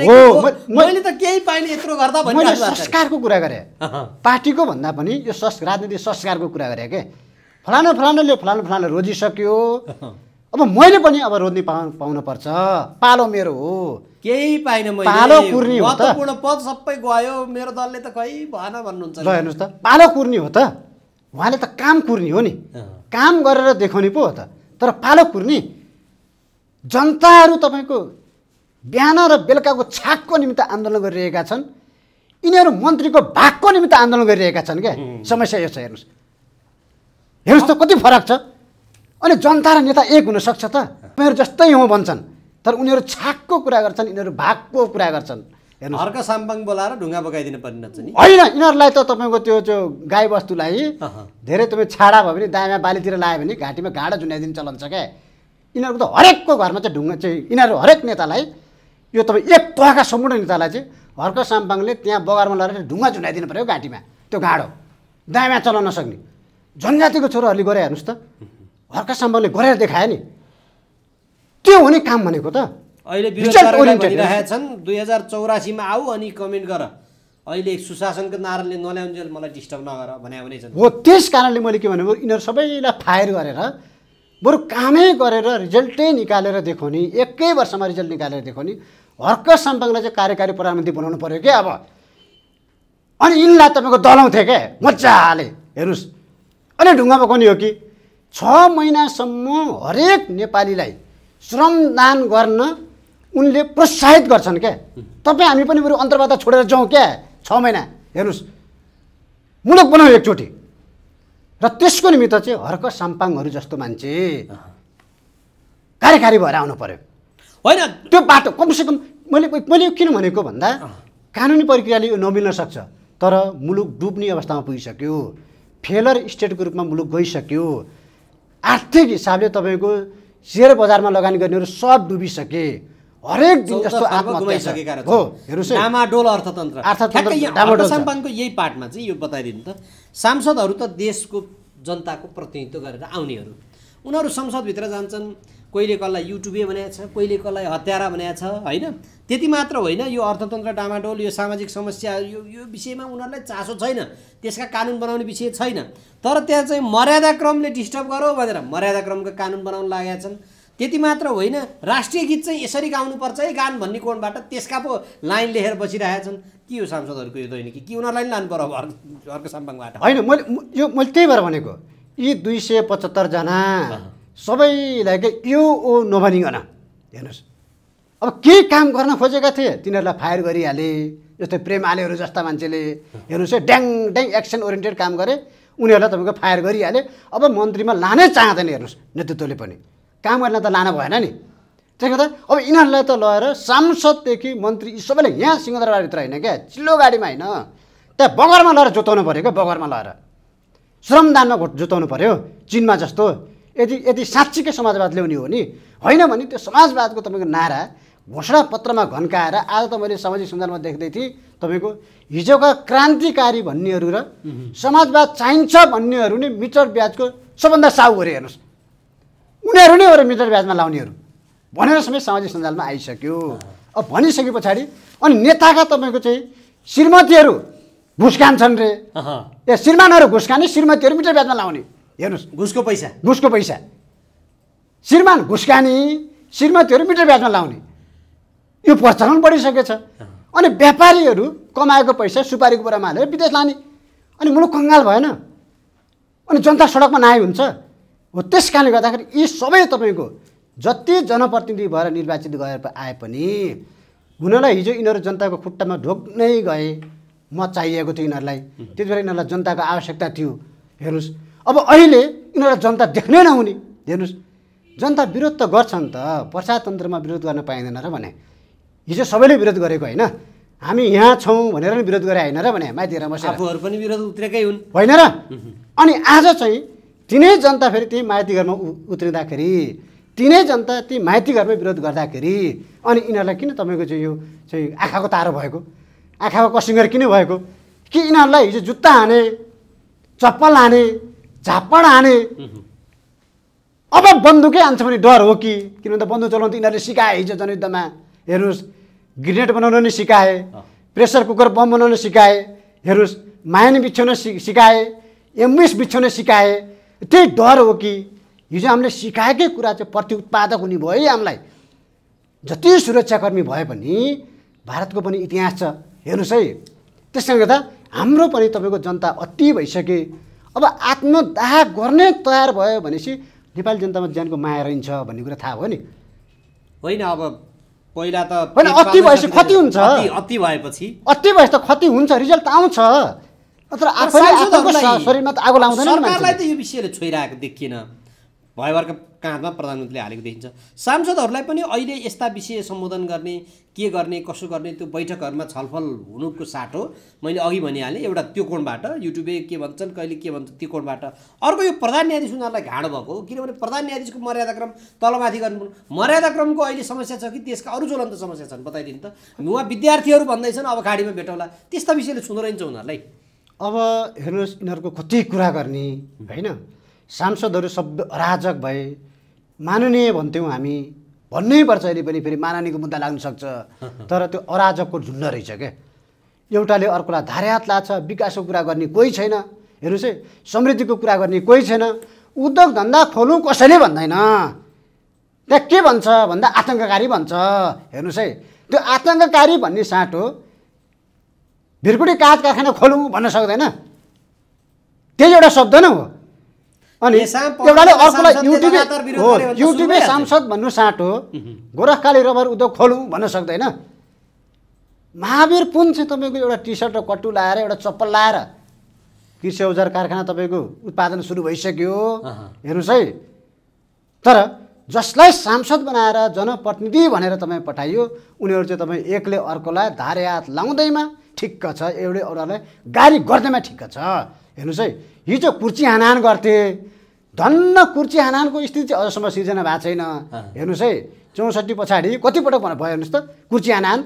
मैले त केही पाइन यत्रो गर्दा मैले संस्कारको कुरा गरेँ पार्टीको भन्दा पनि यो संस् राजनीतिक संस्कारको कुरा गरेँ के फलानु फलानुले फलानु फलानु रोजिसक्यो अब मैले पनि अब रोज्ने पाउ पाउनुपर्छ पालो मेरो हो केही पाइनँ पालो कुर्ने हो त पद सबै गयो मेरो दलले त खै भएन भन्नुहुन्छ ल हेर्नुहोस् त पालो कुर्ने हो त उहाँले त काम कुर्ने हो नि काम गरेर देखाउने पो हो त तर पालो कुर्ने जनताहरू तपाईँको बिहान र बेलुकाको छाकको निमित्त आन्दोलन गरिरहेका छन् यिनीहरू मन्त्रीको भागको निमित्त आन्दोलन गरिरहेका छन् क्या समस्या यो छ हेर्नुहोस् हेर्नुहोस् त कति फरक छ अनि जनता र नेता एक हुनसक्छ त तपाईँहरू जस्तै हो भन्छन् तर उनीहरू छाकको कुरा गर्छन् यिनीहरू भागको कुरा गर्छन् साम्पाङ बोलाएर ढुङ्गा बगाइदिनु पर्ने होइन यिनीहरूलाई त तपाईँको त्यो त्यो गाईबस्तुलाई धेरै तपाईँ छाडा भयो भने दायाँमा बालीतिर लायो भने घाँटीमा घाँडा झुन्याइदिनु चलन छ क्या यिनीहरूको त हरेकको घरमा चाहिँ ढुङ्गा चाहिँ यिनीहरू हरेक नेतालाई यो तपाईँ एक तहका सम्पूर्ण नेतालाई चाहिँ हर्क साम्पाङले त्यहाँ बगारमा लगाएर ढुङ्गा झुन्याइदिनु पऱ्यो घाँटीमा त्यो घाँडो दायाँमा चलाउन नसक्ने जनजातिको छोराहरूले गरे हेर्नुहोस् त हर्कासम्मले गरेर देखायो नि त्यो हुने काम भनेको त अहिले छन् दुई हजार चौरासीमा आऊ अनि कमेन्ट गर अहिले सुशासनको नाराले नल्याउने मलाई डिस्टर्ब नगर भने हो त्यस कारणले मैले के भने यिनीहरू सबैलाई फायर गरेर बरु कामै गरेर रिजल्टै निकालेर देखाउने एकै वर्षमा रिजल्ट निकालेर देखाउने हर्क साम्पाङलाई चाहिँ कार्यकारी प्रधानमन्त्री बनाउनु पऱ्यो क्या अब अनि यिनलाई तपाईँको दलाउँथे क्या मजाले हेर्नुहोस् अनि ढुङ्गामा कोनी हो कि छ महिनासम्म हरेक नेपालीलाई श्रमदान गर्न उनले प्रोत्साहित गर्छन् क्या तपाईँ हामी पनि बरु अन्तर्वार्ता छोडेर जाउँ क्या छ महिना हेर्नुहोस् मुलुक बनाऊ एकचोटि र त्यसको निमित्त चाहिँ हर्क साम्पाङहरू जस्तो मान्छे कार्यकारी भएर आउनु पर्यो होइन त्यो बाटो कमसेकम मैले मैले किन भनेको भन्दा कानुनी प्रक्रियाले यो नमिल्न सक्छ तर मुलुक डुब्ने अवस्थामा पुगिसक्यो फेलर स्टेटको रूपमा मुलुक गइसक्यो आर्थिक हिसाबले तपाईँको सेयर बजारमा लगानी गर्नेहरू सब डुबिसके हरेक दिन जस्तो यही पार्टमा चाहिँ यो बताइदिनु त सांसदहरू त देशको जनताको प्रतिनिधित्व गरेर आउनेहरू उनीहरू संसदभित्र जान्छन् कोहीले कसलाई युट्युबे बनाएको छ कोहीले कसलाई हत्यारा बनाएको छ होइन त्यति मात्र होइन यो अर्थतन्त्र डामाडोल यो सामाजिक समस्या यो यो विषयमा उनीहरूलाई चासो छैन त्यसका कानुन बनाउने विषय छैन तर त्यहाँ चाहिँ मर्यादाक्रमले डिस्टर्ब गरौँ भनेर मर्यादाक्रमको कानुन बनाउन लागेका छन् त्यति मात्र होइन राष्ट्रिय गीत चाहिँ यसरी गाउनुपर्छ है गान भन्ने कोणबाट त्यसका पो लाइन लेखेर बसिरहेका छन् के हो सांसदहरूको यो दैनिकी कि उनीहरूलाई पनि लानु पर्यो अर्को अर्को साम्पाङबाट होइन मैले यो मैले त्यही भएर भनेको यी दुई सय पचहत्तरजना सबैलाई के यो ओ नभनिकन हेर्नुहोस् अब के काम गर्न खोजेका थिए तिनीहरूलाई फायर गरिहाले जस्तै प्रेम आलेहरू जस्ता मान्छेले हेर्नुहोस् है ड्याङ ड्याङ एक्सन ओरिएन्टेड काम गरे उनीहरूलाई तपाईँको फायर गरिहाले अब मन्त्रीमा लानै चाहँदैन हेर्नुहोस् नेतृत्वले पनि काम गर्न त लान भएन नि त्यसले गर्दा अब यिनीहरूलाई त लगेर सांसददेखि मन्त्री यी सबैले यहाँ सिंहदरबारभित्र होइन क्या चिल्लो गाडीमा होइन त्यहाँ बगरमा लगेर जोताउनु पऱ्यो क्या बगरमा लगेर श्रमदानमा जोताउनु पऱ्यो चिनमा जस्तो यदि यदि साँच्चीकै समाजवाद ल्याउने हो नि होइन भने त्यो समाजवादको तपाईँको नारा घोषणापत्रमा घन्काएर आज त मैले सामाजिक सञ्जालमा देख्दै थिएँ तपाईँको हिजोका क्रान्तिकारी भन्नेहरू र समाजवाद चाहिन्छ भन्नेहरू नै मिटर ब्याजको सबभन्दा साउ गरे हेर्नुहोस् उनीहरू नै हो र मिटर ब्याजमा लाउनेहरू भनेर समेत सामाजिक सञ्जालमा आइसक्यो अब भनिसके पछाडि अनि नेताका तपाईँको चाहिँ श्रीमतीहरू घुस खान्छन् रे ए श्रीमानहरू घुस खाने श्रीमतीहरू मिटर ब्याजमा लाउने हेर्नुहोस् घुसको पैसा घुसको पैसा श्रीमान घुस्कानी श्रीमतीहरू मिटर ब्याजमा लाउने यो प्रचलन बढिसकेछ अनि व्यापारीहरू कमाएको पैसा सुपारीको बोरामा हालेर विदेश लाने अनि मुलुक कङ्गाल भएन अनि जनता सडकमा नआए हुन्छ हो त्यस कारणले गर्दाखेरि यी सबै तपाईँको जति जनप्रतिनिधि भएर निर्वाचित गएर आए पनि हुनलाई हिजो यिनीहरू जनताको खुट्टामा ढोक्नै गए म चाहिएको थियो यिनीहरूलाई त्यति बेला यिनीहरूलाई जनताको आवश्यकता थियो हेर्नुहोस् अब अहिले यिनीहरूलाई जनता देख्नै नहुने हेर्नुहोस् जनता विरोध त गर्छन् त प्रजातन्त्रमा विरोध गर्न पाइँदैन र भने हिजो सबैले विरोध गरेको होइन हामी यहाँ छौँ भनेर नि विरोध गरे होइन र भने माइतिर बसेर पनि विरोध उत्रेकै हुन् होइन र अनि आज चाहिँ तिनै जनता फेरि त्यही माइती घरमा उत्रिँदाखेरि तिनै जनता ती माइती घरमै विरोध गर्दाखेरि अनि यिनीहरूलाई किन तपाईँको चाहिँ यो चाहिँ आँखाको तारो भएको आँखाको कसिङ्गर किन भएको कि यिनीहरूलाई हिजो जुत्ता हाने चप्पल हाने झापड हाने अब बन्दुकै हान्छ भने डर हो कि किनभने त बन्दुक चलाउनु त यिनीहरूले सिकाए हिजो जनयुद्धमा हेर्नुहोस् ग्रेनेड बनाउन नै सिकाए प्रेसर कुकर बम बनाउन सिकाए हेर्नुहोस् माइन बिछ्याउन सि सिकाए एम्बुस बिछ्याउन सिकाए त्यही डर हो कि हिजो हामीले सिकाएकै कुरा चाहिँ प्रति उत्पादक हुने भयो है हामीलाई जति सुरक्षाकर्मी भए पनि भारतको पनि इतिहास छ हेर्नुहोस् है त्यसले गर्दा हाम्रो पनि तपाईँको जनता अति भइसके अब आत्मदाह गर्ने तयार भयो भनेपछि नेपाली जनतामा ज्यानको माया रहन्छ भन्ने कुरा थाहा भयो नि होइन अब पहिला त होइन अति भएपछि खति हुन्छ अति भएपछि अति भएपछि त खति हुन्छ रिजल्ट आउँछ तर शरीरमा त आगो लाउँदैन सरकारलाई त यो विषयले छोइरहेको देखिएन भयभरका काँधमा प्रधानमन्त्रीले हालेको देखिन्छ सांसदहरूलाई पनि अहिले यस्ता विषय सम्बोधन गर्ने के गर्ने कसो गर्ने त्यो बैठकहरूमा छलफल हुनुको साटो मैले अघि भनिहालेँ एउटा त्यो कोणबाट युट्युबे के भन्छन् कहिले के भन्छ त्यो कोणबाट अर्को यो प्रधान न्यायाधीश उनीहरूलाई घाँडो भएको हो किनभने प्रधान न्यायाधीशको मर्यादाक्रम तलमाथि गर्नु मर्यादाक्रमको अहिले समस्या छ कि त्यसका अरू ज्वलन्त समस्या छन् बताइदिनु त उहाँ विद्यार्थीहरू भन्दैछन् अब गाडीमा भेटौँला त्यस्ता विषयले छुँदो रहन्छ उनीहरूलाई अब हेर्नुहोस् यिनीहरूको कति कुरा गर्ने होइन सांसदहरू सब अराजक भए माननीय भन्थ्यौँ हामी भन्नै पर्छ अहिले पनि फेरि माननीयको मुद्दा लाग्न सक्छ तर त्यो अराजकको झुन्ड रहेछ क्या एउटाले अर्कोलाई हात लाछ विकासको कुरा गर्ने कोही छैन हेर्नुहोस् है समृद्धिको कुरा गर्ने कोही छैन उद्योग धन्दा खोलौँ कसैले भन्दैन त्यहाँ के भन्छ भन्दा आतङ्ककारी भन्छ हेर्नुहोस् है त्यो आतङ्ककारी भन्ने साँटो भिरकुटी काज कारखाना खोलौँ भन्न सक्दैन त्यही एउटा शब्द नै हो अनि एउटाले अर्कोलाई युट्युबै हो युट्युबै सांसद भन्नु साँटो गोरखकाली रबर उद्योग खोलौँ भन्न सक्दैन महावीर पुन चाहिँ तपाईँको एउटा टी सर्ट र कट्टु लाएर एउटा चप्पल लाएर कृषि औजार कारखाना तपाईँको उत्पादन सुरु भइसक्यो हेर्नुहोस् है तर जसलाई सांसद बनाएर जनप्रतिनिधि भनेर तपाईँ पठाइयो उनीहरू चाहिँ तपाईँ एकले अर्कोलाई धारे हात लाउँदैमा ठिक्क छ एउटै एउटालाई गाली गर्दैमा ठिक्क छ हेर्नुहोस् है हिजो कुर्ची हानाहान गर्थे धन्न कुर्ची हानानको स्थिति अझसम्म सिर्जना भएको छैन हेर्नुहोस् है चौसठी पछाडि कतिपटक भयो हेर्नुहोस् त कुर्ची हानहान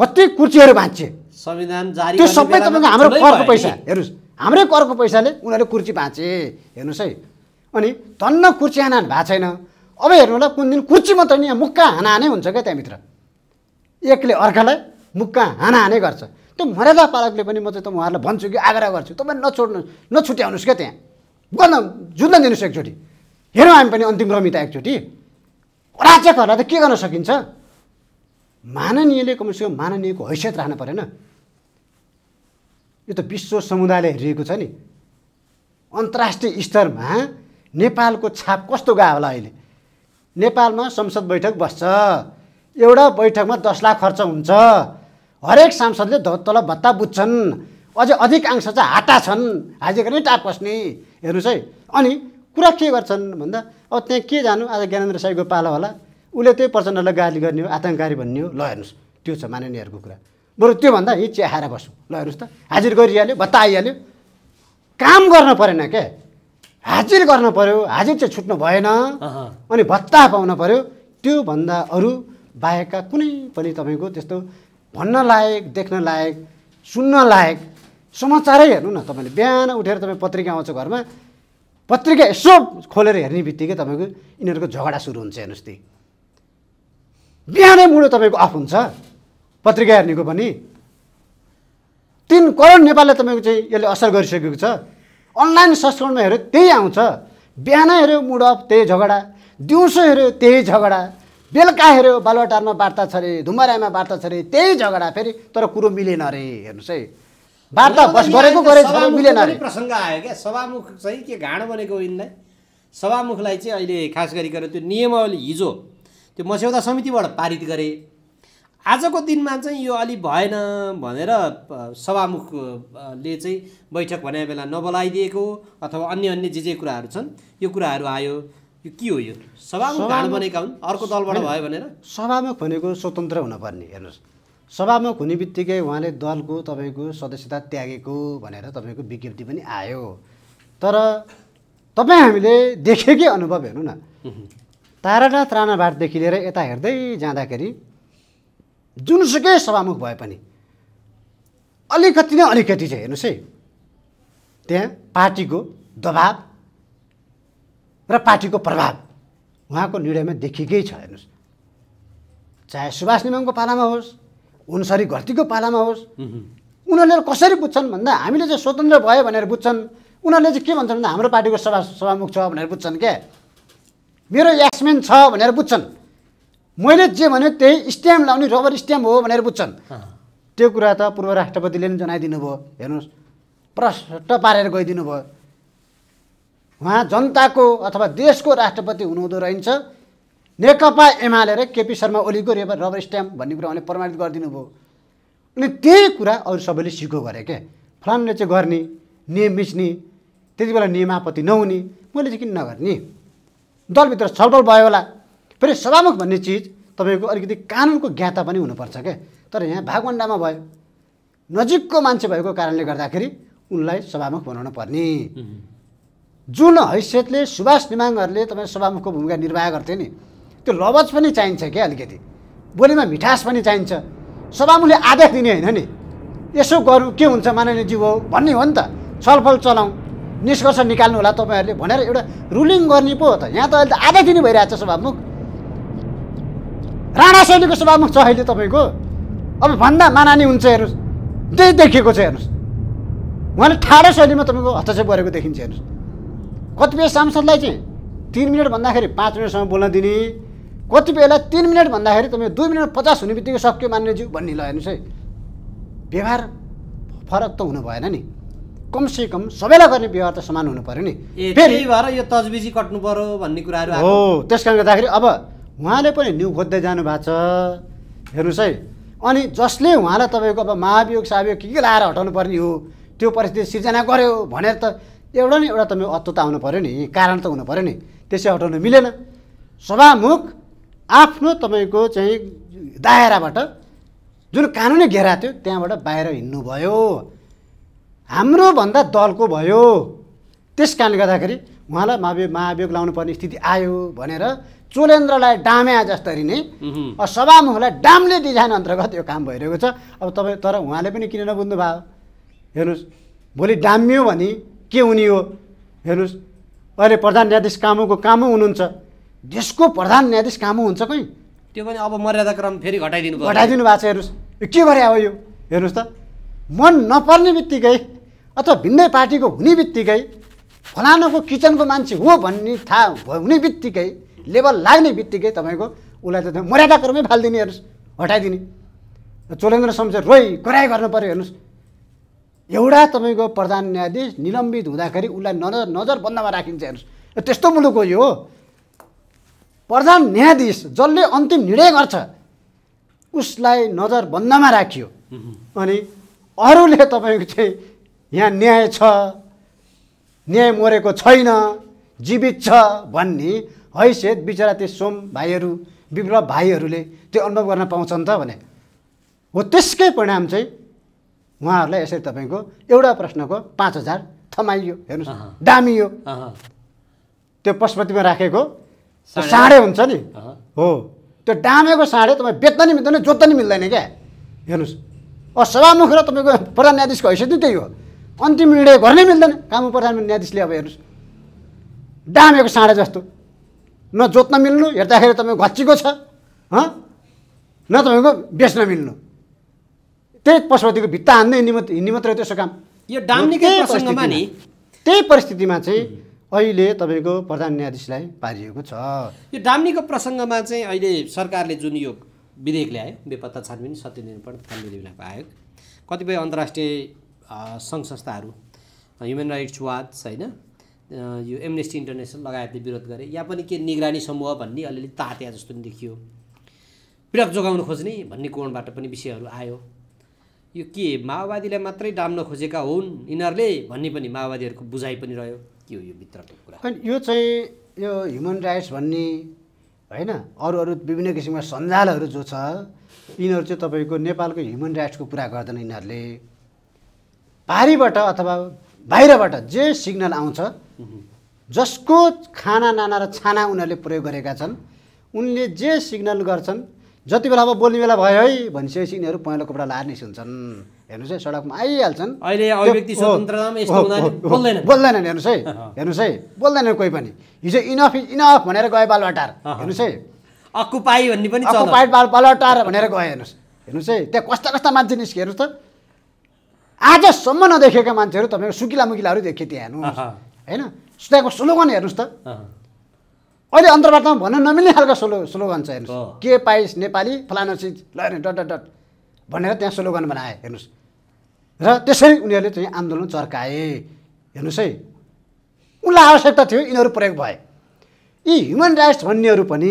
कति कुर्चीहरू भाँच्चे संविधान जारी त्यो सबै तपाईँको हाम्रो करको पैसा हेर्नुहोस् हाम्रै करको पैसाले उनीहरूले कुर्ची भाँचे हेर्नुहोस् है अनि धन्न कुर्ची हानहान भएको छैन अब हेर्नु होला कुन दिन कुर्ची मात्र नि यहाँ मुक्का हानाहानै हुन्छ क्या त्यहाँभित्र एकले अर्कालाई मुक्का हाने गर्छ त्यो मर्यादा पालकले पनि म चाहिँ त उहाँहरूलाई भन्छु कि आग्रह गर्छु तपाईँ नछोड्नु नछुट्याउनुहोस् क्या त्यहाँ गर्न जुत्न दिनुहोस् एकचोटि हेरौँ हामी पनि अन्तिम रमिता एकचोटि राज्यकहरूलाई त के गर्न सकिन्छ माननीयले कमसेकम माननीयको हैसियत राख्नु परेन यो त विश्व समुदायले हेरिएको छ नि अन्तर्राष्ट्रिय स्तरमा नेपालको छाप कस्तो गयो होला अहिले नेपालमा संसद बैठक बस्छ एउटा बैठकमा दस लाख खर्च हुन्छ हरेक सांसदले तल भत्ता बुझ्छन् अझै अधिक अंश चाहिँ हाटा छन् हाजिकनै टाप कस्ने हेर्नुहोस् है अनि कुरा के गर्छन् भन्दा अब त्यहाँ के जानु आज ज्ञानेन्द्र साईको पाला होला उसले त्यही प्रचण्डलाई गाली गर्ने हो आतङ्ककारी भन्ने हो ल हेर्नुहोस् त्यो छ माननीयहरूको कुरा बरु त्योभन्दा यी चिया बसौँ ल हेर्नुहोस् त हाजिर गरिहाल्यो भत्ता आइहाल्यो काम गर्न परेन क्या हाजिर गर्न पऱ्यो हाजिर चाहिँ छुट्नु भएन अनि भत्ता पाउन पऱ्यो त्योभन्दा अरू बाहेकका कुनै पनि तपाईँको त्यस्तो भन्न लायक देख्न लायक सुन्न लायक समाचारै हेर्नु न तपाईँले बिहान उठेर तपाईँ पत्रिका आउँछ घरमा पत्रिका यसो खोलेर हेर्ने बित्तिकै तपाईँको यिनीहरूको झगडा सुरु हुन्छ हेर्नुहोस् त बिहानै मुडो तपाईँको अफ हुन्छ पत्रिका हेर्नेको पनि तिन करोड नेपालले तपाईँको चाहिँ यसले असर गरिसकेको छ अनलाइन संस्करणमा हेऱ्यो त्यही आउँछ बिहानै हेऱ्यो मुड अफ त्यही झगडा दिउँसो हेऱ्यो त्यही झगडा बेलुका हेऱ्यो बालुवाटारमा वार्ता छ अरे वार्ता छ अरे त्यही झगडा फेरि तर कुरो मिलेन अरे हेर्नुहोस् है वार्ता बस गरेको गरेको मिलेन अरे प्रसङ्ग आयो क्या सभामुख चाहिँ के घाँडो बनेको यिनलाई सभामुखलाई चाहिँ अहिले खास गरिकन त्यो नियमावली हिजो त्यो मस्यौदा समितिबाट पारित गरे आजको दिनमा चाहिँ यो अलि भएन भनेर सभामुखले चाहिँ बैठक भने बेला नबोलाइदिएको अथवा अन्य अन्य जे जे कुराहरू छन् यो कुराहरू आयो यो के हो यो सभामुख घाँड बनेका हुन् अर्को दलबाट भयो भनेर सभामुख भनेको स्वतन्त्र हुनपर्ने हेर्नुहोस् सभामुख हुने बित्तिकै उहाँले दलको तपाईँको सदस्यता त्यागेको भनेर तपाईँको विज्ञप्ति पनि आयो तर तपाईँ हामीले देखेकै अनुभव हेर्नु न तारानाथ राणाभाटदेखि लिएर यता हेर्दै जाँदाखेरि जुनसुकै सभामुख भए पनि अलिकति नै अलिकति चाहिँ हेर्नुहोस् है त्यहाँ पार्टीको दबाब र पार्टीको प्रभाव उहाँको निर्णयमा देखिएकै छ हेर्नुहोस् चाहे सुभाष निमाङको पालामा होस् उनसरी घरतीको पालामा होस् उनीहरूले कसरी बुझ्छन् भन्दा हामीले चाहिँ स्वतन्त्र भयो भनेर बुझ्छन् उनीहरूले चाहिँ के भन्छन् भन्दा हाम्रो पार्टीको सभा सभामुख छ भनेर बुझ्छन् क्या मेरो यासमेन छ भनेर बुझ्छन् मैले जे भने त्यही स्ट्याम्प लाउने रबर स्ट्याम्प हो भनेर बुझ्छन् त्यो कुरा त पूर्व राष्ट्रपतिले पनि जनाइदिनु भयो हेर्नुहोस् प्रष्ट पारेर गइदिनु भयो उहाँ जनताको अथवा देशको राष्ट्रपति हुनुहुँदो रहन्छ नेकपा एमाले र केपी शर्मा ओलीको रेबर रबर स्ट्याम्प भन्ने कुरा उहाँले प्रमाणित गरिदिनु भयो अनि त्यही कुरा अरू सबैले सिको गरे के फलानले चाहिँ गर्ने नियम मिच्ने त्यति बेला नियमापत्ति नहुने मैले चाहिँ किन नगर्ने दलभित्र छलफल भयो होला फेरि सभामुख भन्ने चिज तपाईँको अलिकति कानुनको ज्ञाता पनि हुनुपर्छ क्या तर यहाँ भागवन्डामा भयो नजिकको मान्छे भएको कारणले गर्दाखेरि उनलाई सभामुख बनाउनु पर्ने जुन हैसियतले सुभाष निमाङहरूले तपाईँ सभामुखको भूमिका निर्वाह गर्थे नि त्यो लवज पनि चाहिन्छ क्या अलिकति बोलीमा मिठास पनि चाहिन्छ सभामुखले आदेश दिने होइन नि यसो गरौँ के हुन्छ माननीयज्यू हो भन्ने हो नि त छलफल चलाउँ निष्कर्ष निकाल्नु होला तपाईँहरूले भनेर एउटा रुलिङ गर्ने पो हो त यहाँ त अहिले त आदेश दिने भइरहेछ सभामुख राणा शैलीको सभामुख छ अहिले तपाईँको अब भन्दा मानानी हुन्छ हेर्नुहोस् त्यही देखिएको छ हेर्नुहोस् उहाँले ठाडो शैलीमा तपाईँको हस्तक्षेप गरेको देखिन्छ हेर्नुहोस् कतिपय सांसदलाई चाहिँ तिन मिनट भन्दाखेरि पाँच मिनटसम्म बोल्न दिने कतिपयलाई तिन मिनट भन्दाखेरि तपाईँ दुई मिनट पचास हुने बित्तिकै सक्यो मान्यज्यू भन्ने ल हेर्नुहोस् है व्यवहार फरक त हुनु भएन नि कमसेकम सबैलाई गर्ने व्यवहार त समान हुनु पऱ्यो नि फेरि भएर यो तजबिजी कट्नु पऱ्यो भन्ने कुराहरू हो त्यस कारणले गर्दाखेरि अब उहाँले पनि न्यु खोज्दै जानु भएको छ हेर्नुहोस् है अनि जसले उहाँलाई तपाईँको अब महाभियोग साभियोग के के लाएर हटाउनु पर्ने हो त्यो परिस्थिति सिर्जना गर्यो भनेर त एउटा नै एउटा त तपाईँ त आउनु पऱ्यो नि कारण त हुनु पऱ्यो नि त्यसै हटाउनु मिलेन सभामुख आफ्नो तपाईँको चाहिँ दायराबाट जुन कानुनी घेरा थियो त्यहाँबाट बाहिर हिँड्नुभयो हाम्रोभन्दा दलको भयो त्यस कारणले गर्दाखेरि उहाँलाई महाभियोग महाभियोग पर्ने स्थिति आयो भनेर चोलेन्द्रलाई डाम्या जस्तरी नै सभामुखलाई डामले डिजाइन अन्तर्गत यो काम भइरहेको छ अब तपाईँ तर उहाँले पनि किन नबुझ्नु भयो हेर्नुहोस् भोलि डाम्यो भने के हुने हो हेर्नुहोस् अहिले प्रधान न्यायाधीश कामुको कामु हुनुहुन्छ देशको प्रधान न्यायाधीश कामु हुन्छ कहीँ त्यो पनि अब मर्यादाक्रम फेरि घटाइदिनु घटाइदिनु भएको छ हेर्नुहोस् यो के गरे अब यो हेर्नुहोस् त मन नपर्ने बित्तिकै अथवा भिन्नै पार्टीको हुने बित्तिकै फलानाको किचनको मान्छे हो भन्ने थाहा हुने बित्तिकै लेबल लाग्ने बित्तिकै तपाईँको उसलाई त मर्यादा क्रमै फालिदिने हेर्नुहोस् हटाइदिने चोलेन्द्र शमशेर रोइ कराइ गर्नु पऱ्यो हेर्नुहोस् एउटा तपाईँको प्रधान न्यायाधीश निलम्बित हुँदाखेरि उसलाई नजर नजरबन्दमा राखिन्छ हेर्नुहोस् त्यस्तो मुलुक हो यो प्रधान न्यायाधीश जसले अन्तिम निर्णय गर्छ उसलाई नजरबन्दमा राखियो अनि अरूले तपाईँको चाहिँ यहाँ न्याय छ न्याय मरेको छैन जीवित छ भन्ने हैसियत बिचरा त्यो सोम भाइहरू विप्लव भाइहरूले त्यो अनुभव गर्न पाउँछन् त भने हो त्यसकै परिणाम चाहिँ उहाँहरूलाई यसरी तपाईँको एउटा प्रश्नको पाँच हजार थमाइयो हेर्नुहोस् दामियो त्यो पशुपतिमा राखेको साँडे हुन्छ नि हो त्यो डामेको साँडे तपाईँ बेच्न नि मिल्दैन जोत्न नि मिल्दैन क्या हेर्नुहोस् अब सभामुख र तपाईँको प्रधान न्यायाधीशको हैसियत नै त्यही हो अन्तिम निर्णय गर्नै मिल्दैन काम प्रधान न्यायाधीशले अब हेर्नुहोस् डामेको साँडे जस्तो न जोत्न मिल्नु हेर्दाखेरि तपाईँको घच्चीको छ न तपाईँको बेच्न मिल्नु त्यही पशुपतिको भित्ता हान्दै हिँड्ने हिँड्ने मात्रै हो त्यसो काम यो डाम्लीकै प्रसङ्गमा नि त्यही परिस्थितिमा चाहिँ अहिले तपाईँको प्रधान न्यायाधीशलाई पारिएको छ यो डाम्नीको प्रसङ्गमा चाहिँ अहिले सरकारले जुन यो विधेयक ल्यायो बेपत्ता छानबिन सत्य निर्माण तथा निर्विलाप आयोग कतिपय अन्तर्राष्ट्रिय सङ्घ संस्थाहरू ह्युमन राइट्स वाच होइन यो एमनेस्टी इन्टरनेसनल लगायतले विरोध गरे या पनि के निगरानी समूह भन्ने अलिअलि तात्या जस्तो पनि देखियो पिरक जोगाउन खोज्ने भन्ने कोणबाट पनि विषयहरू आयो यो के माओवादीलाई मात्रै डाम्न खोजेका हुन् यिनीहरूले भन्ने पनि माओवादीहरूको बुझाइ पनि रह्यो के हो यो भित्रको कुरा यो चाहिँ यो ह्युमन राइट्स भन्ने होइन अरू अरू विभिन्न किसिमका सञ्जालहरू जो छ यिनीहरू चाहिँ तपाईँको नेपालको ह्युमन राइट्सको कुरा गर्दैन यिनीहरूले पारीबाट अथवा बाहिरबाट जे सिग्नल आउँछ जसको खाना नाना र छाना उनीहरूले प्रयोग गरेका छन् उनले जे सिग्नल गर्छन् जति बेला अब बोल्ने बेला भयो है भनिसकेपछि यिनीहरू पहेँलो कपडा लाएर निस्किन्छन् हुन्छन् हेर्नुहोस् है सडकमा आइहाल्छन् बोल्दैनन् हेर्नुहोस् है हेर्नुहोस् है बोल्दैन कोही पनि हिजो इनफ इज इनफ भनेर गयो बालवाटार हेर्नुहोस् है अकुपाई भन्ने पनि अकुपाई बाल बालवाटार भनेर गयो हेर्नुहोस् हेर्नुहोस् है त्यहाँ कस्ता कस्ता मान्छे निस्के हेर्नुहोस् त आजसम्म नदेखेका मान्छेहरू तपाईँको सुकिला मुकिलाहरू देखेँ त्यहाँ हेर्नुहोस् होइन त्यहाँको स्लोगन हेर्नुहोस् त अहिले अन्तर्वार्तामा भन्न नमिल्ने खालको स्लो स्लोगन छ हेर्नुहोस् के पाइस नेपाली फलाना चिज ल डट डट डट भनेर त्यहाँ स्लोगन बनाए हेर्नुहोस् र त्यसरी उनीहरूले चाहिँ आन्दोलन चर्काए हेर्नुहोस् है उनलाई आवश्यकता थियो यिनीहरू प्रयोग भए यी ह्युमन राइट्स भन्नेहरू पनि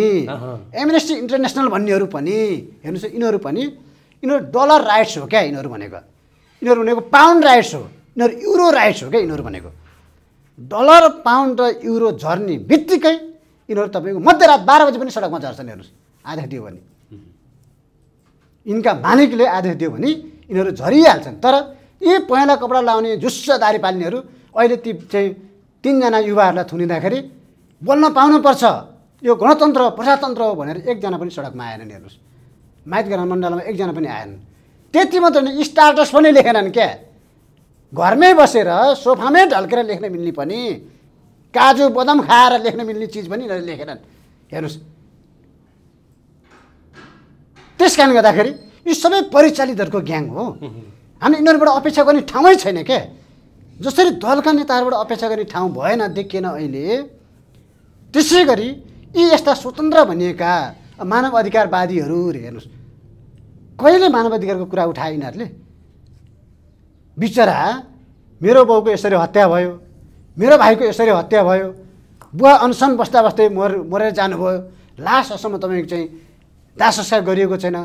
एमनेस्टी इन्टरनेसनल भन्नेहरू पनि हेर्नुहोस् यिनीहरू पनि यिनीहरू डलर राइट्स हो क्या यिनीहरू भनेको यिनीहरू भनेको पाउन्ड राइट्स हो यिनीहरू युरो राइट्स हो क्या यिनीहरू भनेको डलर पाउन्ड र युरो झर्ने बित्तिकै यिनीहरू तपाईँको मध्यरात बाह्र बजी पनि सडकमा झर्छन् हेर्नुहोस् आदेश दियो भने यिनका मालिकले आदेश दियो भने यिनीहरू झरिहाल्छन् तर यी पहेँला कपडा लाउने जुस्सदारी पाल्नेहरू अहिले ती चाहिँ तिनजना युवाहरूलाई थुनिँदाखेरि बोल्न पाउनुपर्छ यो गणतन्त्र हो प्रजातन्त्र हो भनेर एकजना पनि सडकमा आएनन् हेर्नुहोस् माइत मण्डलमा एकजना पनि आएनन् त्यति मात्र नै स्टार्टस पनि लेखेनन् क्या घरमै बसेर सोफामै ढल्केर लेख्न मिल्ने पनि काजु बदाम खाएर लेख्न मिल्ने चिज पनि यिनीहरूले लेखेनन् हेर्नुहोस् त्यस कारणले गर्दाखेरि यो सबै परिचालितहरूको ग्याङ हो हामी यिनीहरूबाट अपेक्षा गर्ने ठाउँै छैन के जसरी दलका नेताहरूबाट अपेक्षा गर्ने ठाउँ भएन देखिएन अहिले त्यसै गरी यी यस्ता स्वतन्त्र भनिएका मानव अधिकारवादीहरू हेर्नुहोस् कहिले मानव अधिकारको कुरा उठाए यिनीहरूले बिचरा मेरो बाउको यसरी हत्या भयो मेरो भाइको यसरी हत्या भयो बुवा अनसन बस्दा बस्दै मर मरेर जानुभयो लास्टसम्म तपाईँको चाहिँ दाह संस्कार गरिएको छैन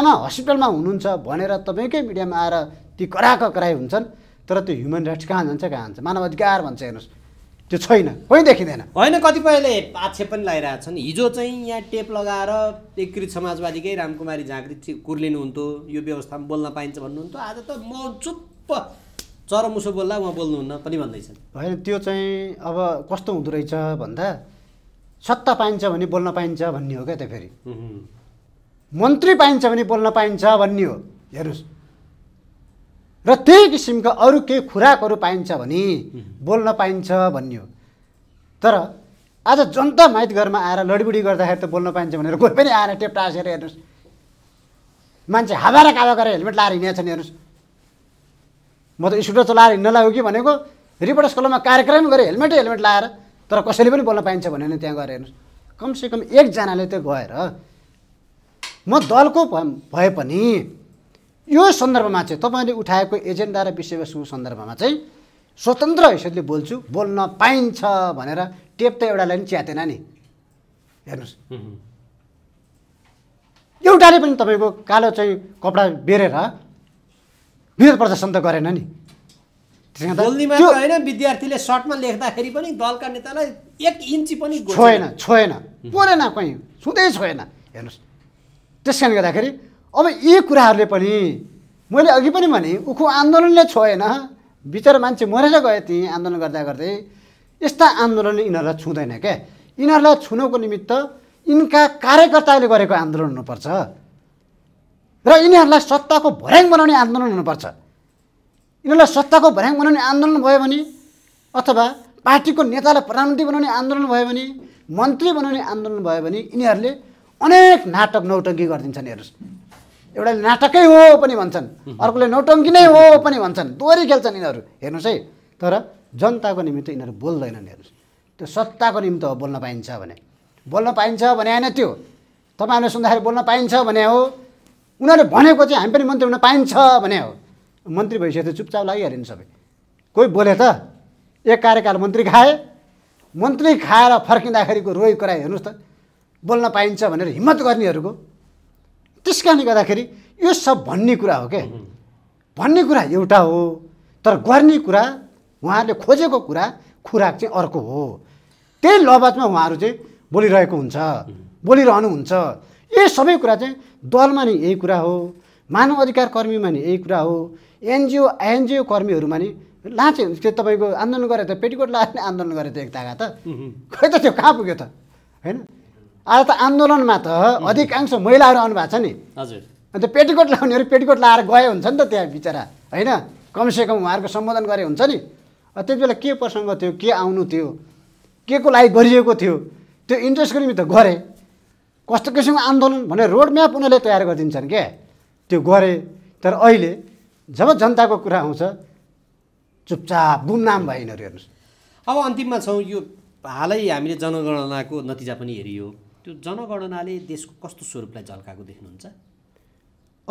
आमा हस्पिटलमा हुनुहुन्छ भनेर तपाईँकै मिडियामा आएर ती कराएको कराई हुन्छन् तर त्यो ह्युमन राइट्स कहाँ जान्छ कहाँ जान्छ मानव अधिकार भन्छ हेर्नुहोस् त्यो छैन कोही देखिँदैन होइन कतिपयले आक्षेप पनि लगाइरहेछन् हिजो चाहिँ यहाँ टेप लगाएर एकीकृत समाजवादीकै रामकुमारी झाँक्री कुर्लिनुहुन्थ्यो यो व्यवस्थामा बोल्न पाइन्छ भन्नुहुन्थ्यो आज त म चुप्प चरमुसो बोल्दा उहाँ बोल्नुहुन्न पनि भन्दैछन् होइन त्यो चाहिँ अब कस्तो हुँदो रहेछ भन्दा सत्ता पाइन्छ भने बोल्न पाइन्छ भन्ने हो क्या त्यो फेरि मन्त्री पाइन्छ भने बोल्न पाइन्छ भन्ने हो हेर्नुहोस् र त्यही किसिमका अरू केही खुराकहरू पाइन्छ भने बोल्न पाइन्छ भन्ने हो तर आज जनता माइत घरमा आएर लडीबुडी गर्दाखेरि त बोल्न पाइन्छ भनेर कोही पनि आएर टेप टासेर हेर्नुहोस् मान्छे हावा र कावा गरेर हेलमेट लाएर हिँडेको छन् हेर्नुहोस् म त स्कुटर चलाएर हिँड्न लाग्यो कि भनेको रिपोर्टर्स कलममा कार्यक्रम गरेँ हेलमेटै हेलमेट लाएर तर कसैले पनि बोल्न पाइन्छ भने त्यहाँ गएर हेर्नुहोस् कमसेकम एकजनाले त्यो गएर म दलको भए पनि यो सन्दर्भमा चाहिँ तपाईँले उठाएको एजेन्डा र विषयवस्तुको सन्दर्भमा चाहिँ स्वतन्त्र हैसियतले बोल्छु बोल्न पाइन्छ भनेर टेप त एउटाले पनि च्यातेन नि हेर्नुहोस् एउटाले पनि तपाईँको कालो चाहिँ कपडा बेरेर विरोध प्रदर्शन त गरेन नि होइन विद्यार्थीले सर्टमा लेख्दाखेरि पनि दलका नेतालाई एक इन्ची पनि छोएन छोएन परेन कहीँ छुँदै छोएन हेर्नुहोस् त्यस कारणले गर्दाखेरि अब यी कुराहरूले पनि मैले अघि पनि भने उखु आन्दोलनले छोएन बिचरा मान्छे मरेर गए त्यहीँ आन्दोलन गर्दा गर्दै यस्ता आन्दोलन यिनीहरूलाई छुँदैन क्या यिनीहरूलाई छुनको निमित्त यिनका कार्यकर्ताले गरेको आन्दोलन हुनुपर्छ र यिनीहरूलाई सत्ताको भर्याङ बनाउने आन्दोलन हुनुपर्छ यिनीहरूलाई सत्ताको भर्याङ बनाउने आन्दोलन भयो भने अथवा पार्टीको नेतालाई प्रधानमन्त्री बनाउने आन्दोलन भयो भने मन्त्री बनाउने आन्दोलन भयो भने यिनीहरूले अनेक नाटक नौटङ्की गरिदिन्छन् हेर्नुहोस् एउटा नाटकै हो पनि भन्छन् अर्कोले नौटङ्की नै हो पनि भन्छन् दोहोरी खेल्छन् यिनीहरू हेर्नुहोस् है तर जनताको निमित्त यिनीहरू बोल्दैनन् हेर्नुहोस् त्यो सत्ताको निम्ति हो बोल्न पाइन्छ भने बोल्न पाइन्छ भने होइन त्यो तपाईँहरूले सुन्दाखेरि बोल्न पाइन्छ भने हो उनीहरूले भनेको चाहिँ हामी पनि मन्त्री हुन पाइन्छ भने हो मन्त्री भइसकेपछि चुपचाप लागिहाल्यो नि सबै कोही बोले त एक कार्यकाल मन्त्री खाए मन्त्री खाएर फर्किँदाखेरिको रोइ कराइ हेर्नुहोस् त बोल्न पाइन्छ भनेर हिम्मत गर्नेहरूको त्यस कारणले गर्दाखेरि यो सब भन्ने कुरा हो क्या भन्ने कुरा एउटा हो तर गर्ने कुरा उहाँहरूले खोजेको कुरा खुराक चाहिँ अर्को हो त्यही लवाजमा उहाँहरू चाहिँ बोलिरहेको हुन्छ बोलिरहनुहुन्छ यी सबै कुरा चाहिँ दलमा नि यही कुरा हो मानव अधिकार कर्मीमा नि यही कुरा हो एनजिओ एनजिओ कर्मीहरूमा नि लाँचे त्यो तपाईँको आन्दोलन गरे त पेटीकोट नि आन्दोलन गरे त एक तागा त खोइ त त्यो कहाँ पुग्यो त होइन आज त आन्दोलनमा त अधिकांश महिलाहरू आउनु छ नि हजुर अन्त पेटीकोट लगाउनेहरू पेटीकोट लाएर गए हुन्छ नि त त्यहाँ बिचरा होइन कमसेकम उहाँहरूको सम्बोधन गरे हुन्छ नि त्यति बेला के प्रसङ्ग थियो के आउनु थियो के को लागि गरिएको थियो त्यो इन्ट्रेस्ट गरी त गरेँ कस्तो किसिमको आन्दोलन भनेर म्याप उनीहरूले तयार गरिदिन्छन् क्या त्यो गरे तर अहिले जब जनताको कुरा आउँछ चुपचाप गुमनाम भयो यिनीहरू हेर्नुहोस् अब अन्तिममा छौँ यो हालै हामीले जनगणनाको नतिजा पनि हेरियो त्यो जनगणनाले देशको कस्तो स्वरूपलाई झल्काएको देख्नुहुन्छ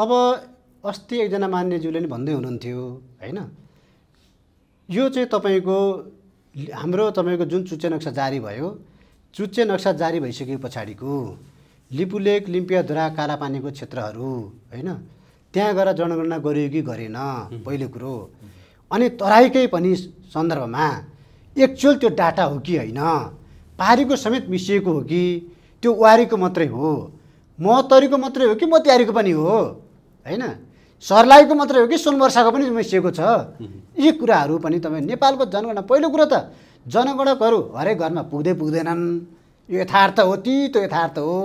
अब अस्ति एकजना मान्यज्यूले नि भन्दै हुनुहुन्थ्यो होइन यो चाहिँ तपाईँको हाम्रो तपाईँको जुन चुच्चे नक्सा जारी भयो चुच्चे नक्सा जारी भइसके पछाडिको लिपुलेक लिम्पियाधुरा कालापानीको क्षेत्रहरू होइन त्यहाँ गएर जनगणना गरियो कि गरेन पहिलो कुरो अनि तराईकै पनि सन्दर्भमा एक्चुअल त्यो डाटा हो कि होइन पारीको समेत मिसिएको हो कि त्यो वारीको मात्रै हो म मात्रै हो कि म पनि हो होइन सर्लाहीको मात्रै हो कि सोनवर्षाको पनि मिसिएको छ यी कुराहरू पनि तपाईँ नेपालको जनगणना पहिलो कुरो त जनगणकहरू हरेक घरमा पुग्दै पुग्दैनन् यो यथार्थ हो ती त्यो यथार्थ हो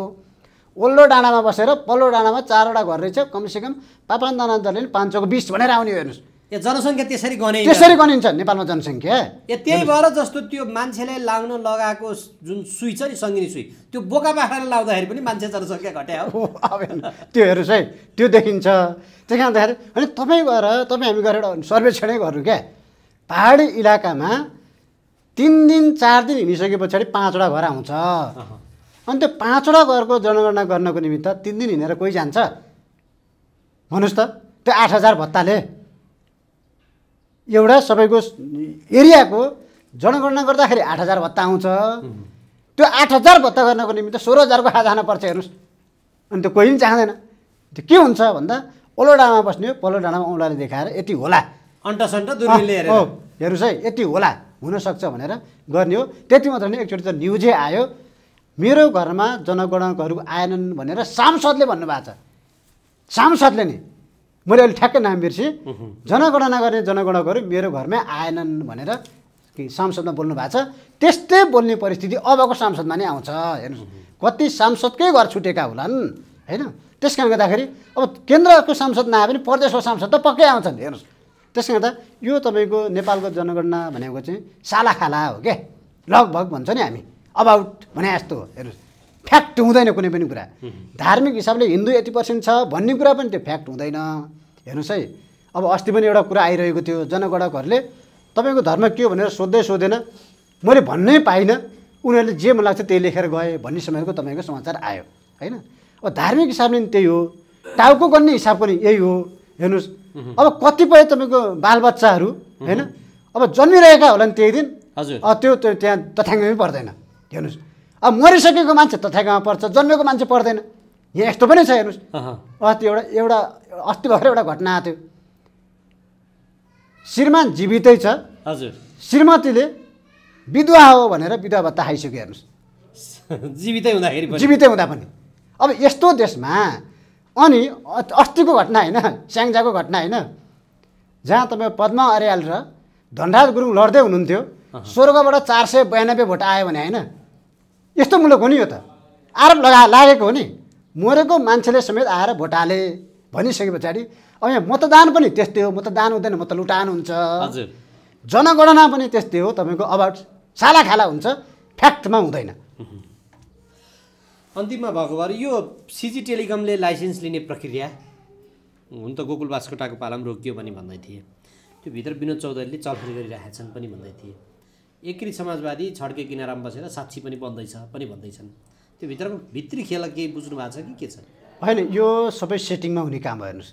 ओल्लो डाँडामा बसेर पल्लो डाँडामा चारवटा घर रहेछ कमसेकम पापान्दानन्दले नि पाँच सौको बिस भनेर आउने हेर्नुहोस् यो जनसङ्ख्या त्यसरी गने त्यसरी गनिन्छ नेपालमा जनसङ्ख्या ए त्यही भएर जस्तो त्यो मान्छेले लाग्न लगाएको जुन सुई छ नि सङ्गिनी सुई त्यो बोका बाख्राले लाउँदाखेरि पनि मान्छे जनसङ्ख्या घट्या हो अब त्यो हेर्नुहोस् है त्यो देखिन्छ त्यही कारणखेरि अनि तपाईँ गएर तपाईँ हामी गएर एउटा सर्वेक्षणै गर्नु क्या पाहाडी इलाकामा तिन दिन चार दिन हिँडिसके पछाडि पाँचवटा घर आउँछ अनि त्यो पाँचवटा घरको जनगणना गर्नको निमित्त तिन दिन हिँडेर कोही जान्छ भन्नुहोस् त त्यो आठ हजार भत्ताले एउटा सबैको एरियाको जनगणना गर्दाखेरि आठ हजार भत्ता आउँछ त्यो आठ हजार भत्ता गर्नको निमित्त सोह्र हजारको खान पर्छ हेर्नुहोस् अनि त्यो कोही पनि चाहँदैन त्यो के हुन्छ भन्दा ओलो डाँडामा बस्ने हो पल्लो डाँडामा औँलाले देखाएर यति होला हो हेर्नुहोस् है यति होला हुनसक्छ भनेर गर्ने हो त्यति मात्र नै एकचोटि त न्युजै आयो मेरो घरमा जनगणकहरू आएनन् भनेर सांसदले भन्नुभएको छ सांसदले नि मैले अहिले ठ्याक्कै नाम बिर्सेँ जनगणना गर्ने जनगणकहरू मेरो घरमै आएनन् भनेर सांसदमा बोल्नु भएको छ त्यस्तै बोल्ने परिस्थिति अबको सांसदमा नै आउँछ हेर्नुहोस् कति सांसदकै घर छुटेका होलान् होइन त्यस कारणले गर्दाखेरि अब केन्द्रको सांसद नआए पनि प्रदेशको सांसद त पक्कै आउँछन् हेर्नुहोस् कारण गर्दा यो तपाईँको नेपालको जनगणना भनेको चाहिँ सालाखाला हो क्या लगभग भन्छ नि हामी अबाउट भने यस्तो हेर्नुहोस् फ्याक्ट हुँदैन कुनै पनि कुरा धार्मिक हिसाबले हिन्दू यति पर्सेन्ट छ भन्ने कुरा पनि त्यो फ्याक्ट हुँदैन हेर्नुहोस् है अब अस्ति पनि एउटा कुरा आइरहेको थियो जनगणकहरूले तपाईँको धर्म के हो भनेर सोध्दै सोधेन मैले भन्नै पाइनँ उनीहरूले जे मन लाग्छ त्यही लेखेर गएँ भन्ने समयको तपाईँको समाचार आयो होइन अब धार्मिक हिसाबले नि त्यही हो टाउको गर्ने हिसाब पनि यही हो हेर्नुहोस् अब कतिपय तपाईँको बालबच्चाहरू होइन अब जन्मिरहेका होला नि त्यही दिन हजुर त्यो त्यो त्यहाँ पनि पर्दैन हेर्नुहोस् अब मरिसकेको मान्छे तथ्याङ्कमा पर्छ जन्मेको मान्छे पर्दैन यहाँ यस्तो पनि छ हेर्नुहोस् अस्ति एउटा एउटा अस्ति भएर एउटा घटना आएको थियो श्रीमान जीवितै छ हजुर श्रीमतीले विधवा हो भनेर विधवा भत्ता खाइसक्यो हेर्नुहोस् जीवितै हुँदाखेरि जीवितै हुँदा पनि अब यस्तो देशमा अनि अस्तिको घटना होइन स्याङ्जाको घटना होइन जहाँ तपाईँ पद्मा अर्याल र धनराज गुरुङ लड्दै हुनुहुन्थ्यो स्वर्गबाट चार सय बयानब्बे भोट आयो भने होइन यस्तो मुलुक हो नि यो त आरोप लगा लागेको हो नि मरेको मान्छेले समेत आएर भोट हाले भनिसके पछाडि अब यहाँ मतदान पनि त्यस्तै हो मतदान हुँदैन म त लुटान हुन्छ जनगणना पनि त्यस्तै हो तपाईँको अब खाला हुन्छ फ्याक्टमा हुँदैन अन्तिममा भएको भएर यो सिजी टेलिकमले लाइसेन्स लिने प्रक्रिया हुन त गोकुल बासकोटाको पालाम रोकियो पनि भन्दै थिए त्यो भित्र विनोद चौधरीले चलफल गरिरहेका छन् पनि भन्दै थिए एकृत समाजवादी छड्के किनारमा बसेर साक्षी पनि बन्दैछ पनि भन्दैछन् त्यो भित्रको भित्री खेल केही बुझ्नु भएको छ कि के छ होइन यो सबै सेटिङमा हुने काम हो हेर्नुहोस्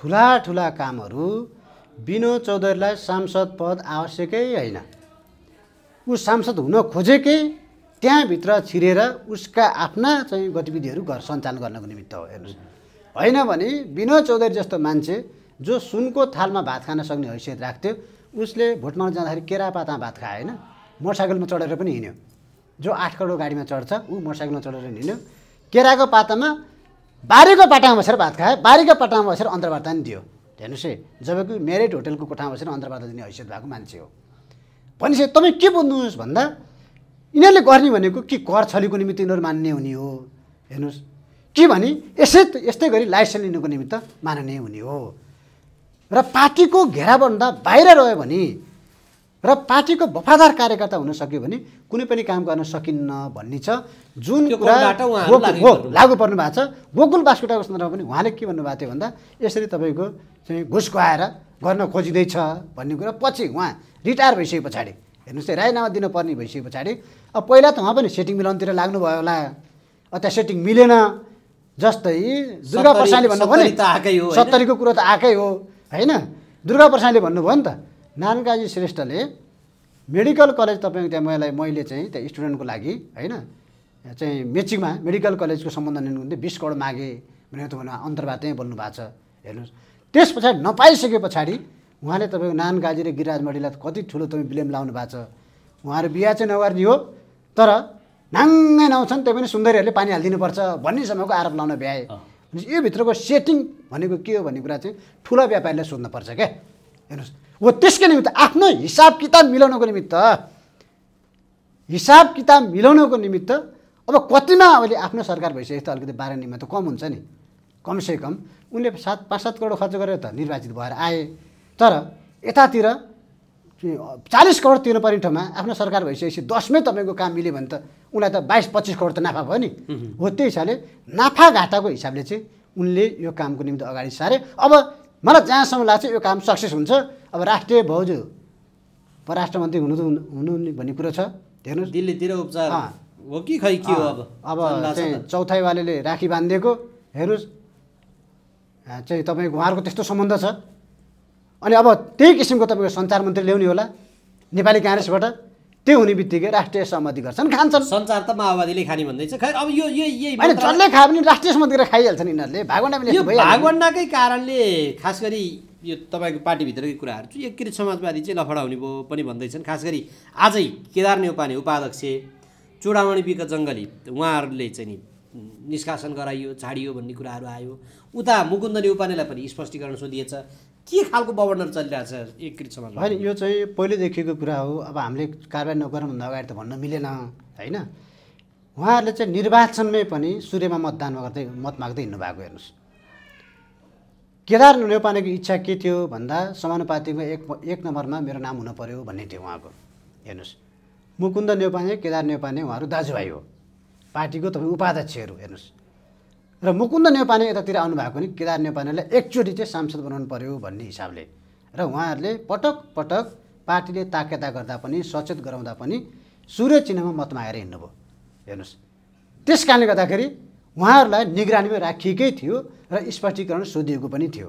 ठुला ठुला कामहरू विनोद चौधरीलाई सांसद पद आवश्यकै होइन ऊ सांसद हुन खोजेकै त्यहाँभित्र छिरेर उसका आफ्ना चाहिँ गतिविधिहरू घर सञ्चालन गर्नको निमित्त हो हेर्नुहोस् होइन भने विनोद चौधरी जस्तो मान्छे जो सुनको थालमा भात खान सक्ने हैसियत राख्थ्यो उसले भोट माग्न जाँदाखेरि पातामा भात खायो होइन मोटरसाइकलमा चढेर पनि हिँड्यो जो आठ करोड गाडीमा चढ्छ ऊ मोटरसाइकलमा चढेर हिँड्यो केराको पातामा बारीको पाटामा बसेर भात खायो बारीको पाटामा बसेर अन्तर्वार्ता नि दियो हेर्नुहोस् है जबकि मेरिट होटलको कोठामा बसेर अन्तर्वार्ता दिने हैसियत भएको मान्छे हो भनेपछि तपाईँ के बुझ्नुहोस् भन्दा यिनीहरूले गर्ने भनेको कि कर छलीको निमित्त यिनीहरू मान्ने हुने हो हेर्नुहोस् कि भने यसै यस्तै गरी लाइसेन्स लिनुको निमित्त मान्ने हुने हो र पार्टीको घेराबन्दा बाहिर रह्यो भने र पार्टीको वफादार कार्यकर्ता हुन सक्यो भने कुनै पनि काम गर्न सकिन्न भन्ने छ जुन कुरा लागु पर्नु भएको छ गोकुल बास्कुटाको सन्दर्भमा पनि उहाँले के भन्नुभएको थियो भन्दा यसरी तपाईँको चाहिँ घुस खुवाएर गर्न खोजिँदैछ भन्ने कुरा पछि उहाँ रिटायर भइसके पछाडि हेर्नुहोस् है रायनामा दिनुपर्ने भइसके पछाडि अब पहिला त उहाँ पनि सेटिङ मिलाउनुतिर लाग्नुभयो होला त्यहाँ सेटिङ मिलेन जस्तै दुर्गा प्रसादले भन्नुभयो सत्तरीको कुरो त आएकै हो होइन दुर्गा प्रसादले भन्नुभयो नि त नानकाजी श्रेष्ठले मेडिकल कलेज तपाईँको त्यहाँ मलाई मैले चाहिँ त्यहाँ स्टुडेन्टको लागि होइन चाहिँ मेचिङमा मेडिकल कलेजको सम्बन्ध निर्णय बिस करोड मागेँ भनेर तपाईँलाई अन्तर्वार्तै बोल्नु भएको छ हेर्नुहोस् त्यस पछाडि नपाइसके पछाडि उहाँले तपाईँको नान र गिरिराज मडीलाई कति ठुलो तपाईँ ब्लेम लाउनु भएको छ उहाँहरू बिहा चाहिँ नगर्ने हो तर नाङ्गै नआउँछन् त्यही पनि सुन्दरीहरूले पानी हालिदिनुपर्छ भन्ने समयको आरोप लाउन भ्याए यो भित्रको सेटिङ भनेको के हो भन्ने कुरा चाहिँ ठुला व्यापारीलाई सोध्नुपर्छ क्या हेर्नुहोस् हो त्यसकै निमित्त आफ्नो हिसाब किताब मिलाउनको निमित्त हिसाब किताब मिलाउनको निमित्त अब कतिमा अहिले आफ्नो सरकार भइसकेको त अलिकति बाह्र त कम हुन्छ नि कमसे कम उनले सात पाँच सात करोड खर्च गरेर त निर्वाचित भएर आए तर यतातिर चालिस करोड तिर्नुपर्ने ठाउँमा आफ्नो सरकार भइसकेपछि दसमै तपाईँको काम मिल्यो भने त उसलाई त बाइस पच्चिस करोड त नाफा भयो नि हो त्यही हिसाबले नाफा घाटाको हिसाबले चाहिँ उनले यो कामको निम्ति अगाडि सारे अब मलाई जहाँसम्म लाग्छ यो काम सक्सेस हुन्छ अब राष्ट्रिय परराष्ट्र मन्त्री हुनु त हुनु भन्ने कुरो छ हेर्नुहोस् दिल्लीतिर उपचार हो कि खै के हो अब अब चाहिँ चौथाइवालेले राखी बाँधिदिएको हेर्नुहोस् चाहिँ तपाईँको उहाँहरूको त्यस्तो सम्बन्ध छ अनि अब त्यही किसिमको तपाईँको सञ्चार मन्त्री ल्याउने होला नेपाली काङ्ग्रेसबाट त्यो हुने बित्तिकै राष्ट्रिय सहमति गर्छन् खान्छन् संसार त माओवादीले खाने भन्दैछ खै अब यो यही होइन जसले खायो पनि राष्ट्रिय सहमति गरेर खाइहाल्छन् यिनीहरूले भागवन्डा पनि भागवण्डाकै कारणले खास गरी यो तपाईँको पार्टीभित्रकै कुराहरू चाहिँ एकीकृत समाजवादी चाहिँ लफडा हुने भयो पनि भन्दैछन् खास गरी आजै केदार नेउपाने उपाध्यक्ष चुडावणी बिक जङ्गली उहाँहरूले चाहिँ नि निष्कासन गराइयो छाडियो भन्ने कुराहरू आयो उता मुकुन्द नेउपानेलाई पनि स्पष्टीकरण सोधिएछ के खालको गभर्नर चलिरहेछ एकीकृत समाजमा होइन यो चाहिँ पहिल्यैदेखिको कुरा हो अब हामीले कारवाही भन्दा अगाडि त भन्न मिलेन होइन उहाँहरूले चाहिँ निर्वाचनमै पनि सूर्यमा मतदान गर्दै मत माग्दै हिँड्नु भएको हेर्नुहोस् केदार नेपालको इच्छा के थियो भन्दा समानुपातिको एक एक नम्बरमा मेरो नाम हुनु पऱ्यो भन्ने थियो उहाँको हेर्नुहोस् मुकुन्द नेपाले केदार नेपाले उहाँहरू दाजुभाइ हो पार्टीको तपाईँ उपाध्यक्षहरू हेर्नुहोस् र मुकुन्द नेपाने यतातिर आउनुभएको पनि केदार नेपालीलाई एकचोटि चाहिँ सांसद बनाउनु पऱ्यो भन्ने हिसाबले र उहाँहरूले पटक पटक पार्टीले ताकेता गर्दा पनि सचेत गराउँदा पनि सूर्य चिन्हमा मत मागेर हिँड्नुभयो हेर्नुहोस् त्यस कारणले गर्दाखेरि उहाँहरूलाई निगरानीमा राखिएकै थियो र स्पष्टीकरण सोधिएको पनि थियो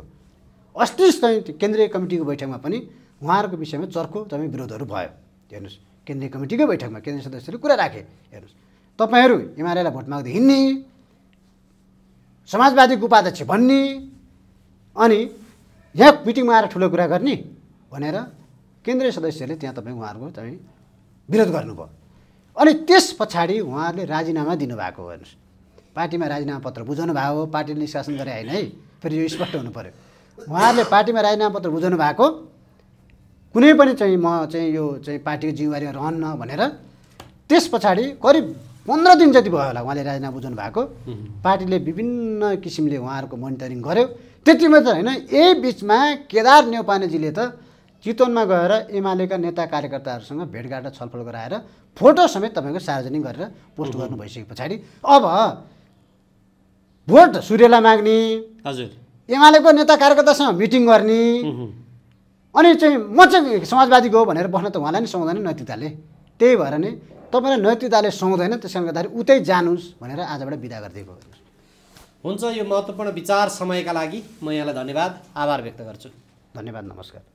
अस्ति केन्द्रीय कमिटीको बैठकमा पनि उहाँहरूको विषयमा चर्को तपाईँ विरोधहरू भयो हेर्नुहोस् केन्द्रीय कमिटीकै बैठकमा केन्द्रीय सदस्यले कुरा राखे हेर्नुहोस् तपाईँहरू एमआरआईलाई भोट माग्दै हिँड्ने समाजवादीको उपाध्यक्ष भन्ने अनि यहाँ मिटिङमा आएर ठुलो कुरा गर्ने भनेर केन्द्रीय सदस्यहरूले त्यहाँ तपाईँ उहाँहरूको चाहिँ विरोध गर्नुभयो अनि त्यस पछाडि उहाँहरूले राजीनामा दिनुभएको हेर्नुहोस् पार्टीमा राजीनामा पत्र बुझाउनु भएको हो पार्टीले निष्कासन गरे होइन है फेरि यो स्पष्ट हुनु पऱ्यो उहाँहरूले पार्टीमा राजीनामा पत्र बुझाउनु भएको कुनै पनि चाहिँ म चाहिँ यो चाहिँ पार्टीको जिम्मेवारीमा रहन्न भनेर त्यस पछाडि करिब पन्ध्र दिन जति भयो होला उहाँले राजीनामा बुझाउनु भएको पार्टीले विभिन्न किसिमले उहाँहरूको मोनिटरिङ गर्यो त्यति मात्र होइन यही बिचमा केदार नेपानेजीले त चितवनमा गएर एमालेका नेता कार्यकर्ताहरूसँग भेटघाट र छलफल गराएर फोटो समेत तपाईँको सार्वजनिक गरेर पोस्ट गर्नु भइसके पछाडि अब भोट सूर्यलाई माग्ने हजुर एमालेको नेता कार्यकर्तासँग मिटिङ गर्ने अनि चाहिँ म चाहिँ समाजवादीको भनेर बस्न त उहाँलाई नि सुहाउँदैन नैतिकताले त्यही भएर नै तपाईँलाई नैतिकताले सुहाउँदैन त्यसो गर्दाखेरि उतै जानुहोस् भनेर आजबाट विदा गरिदिएको हुन्छ यो महत्त्वपूर्ण विचार समयका लागि म यहाँलाई धन्यवाद आभार व्यक्त गर्छु धन्यवाद नमस्कार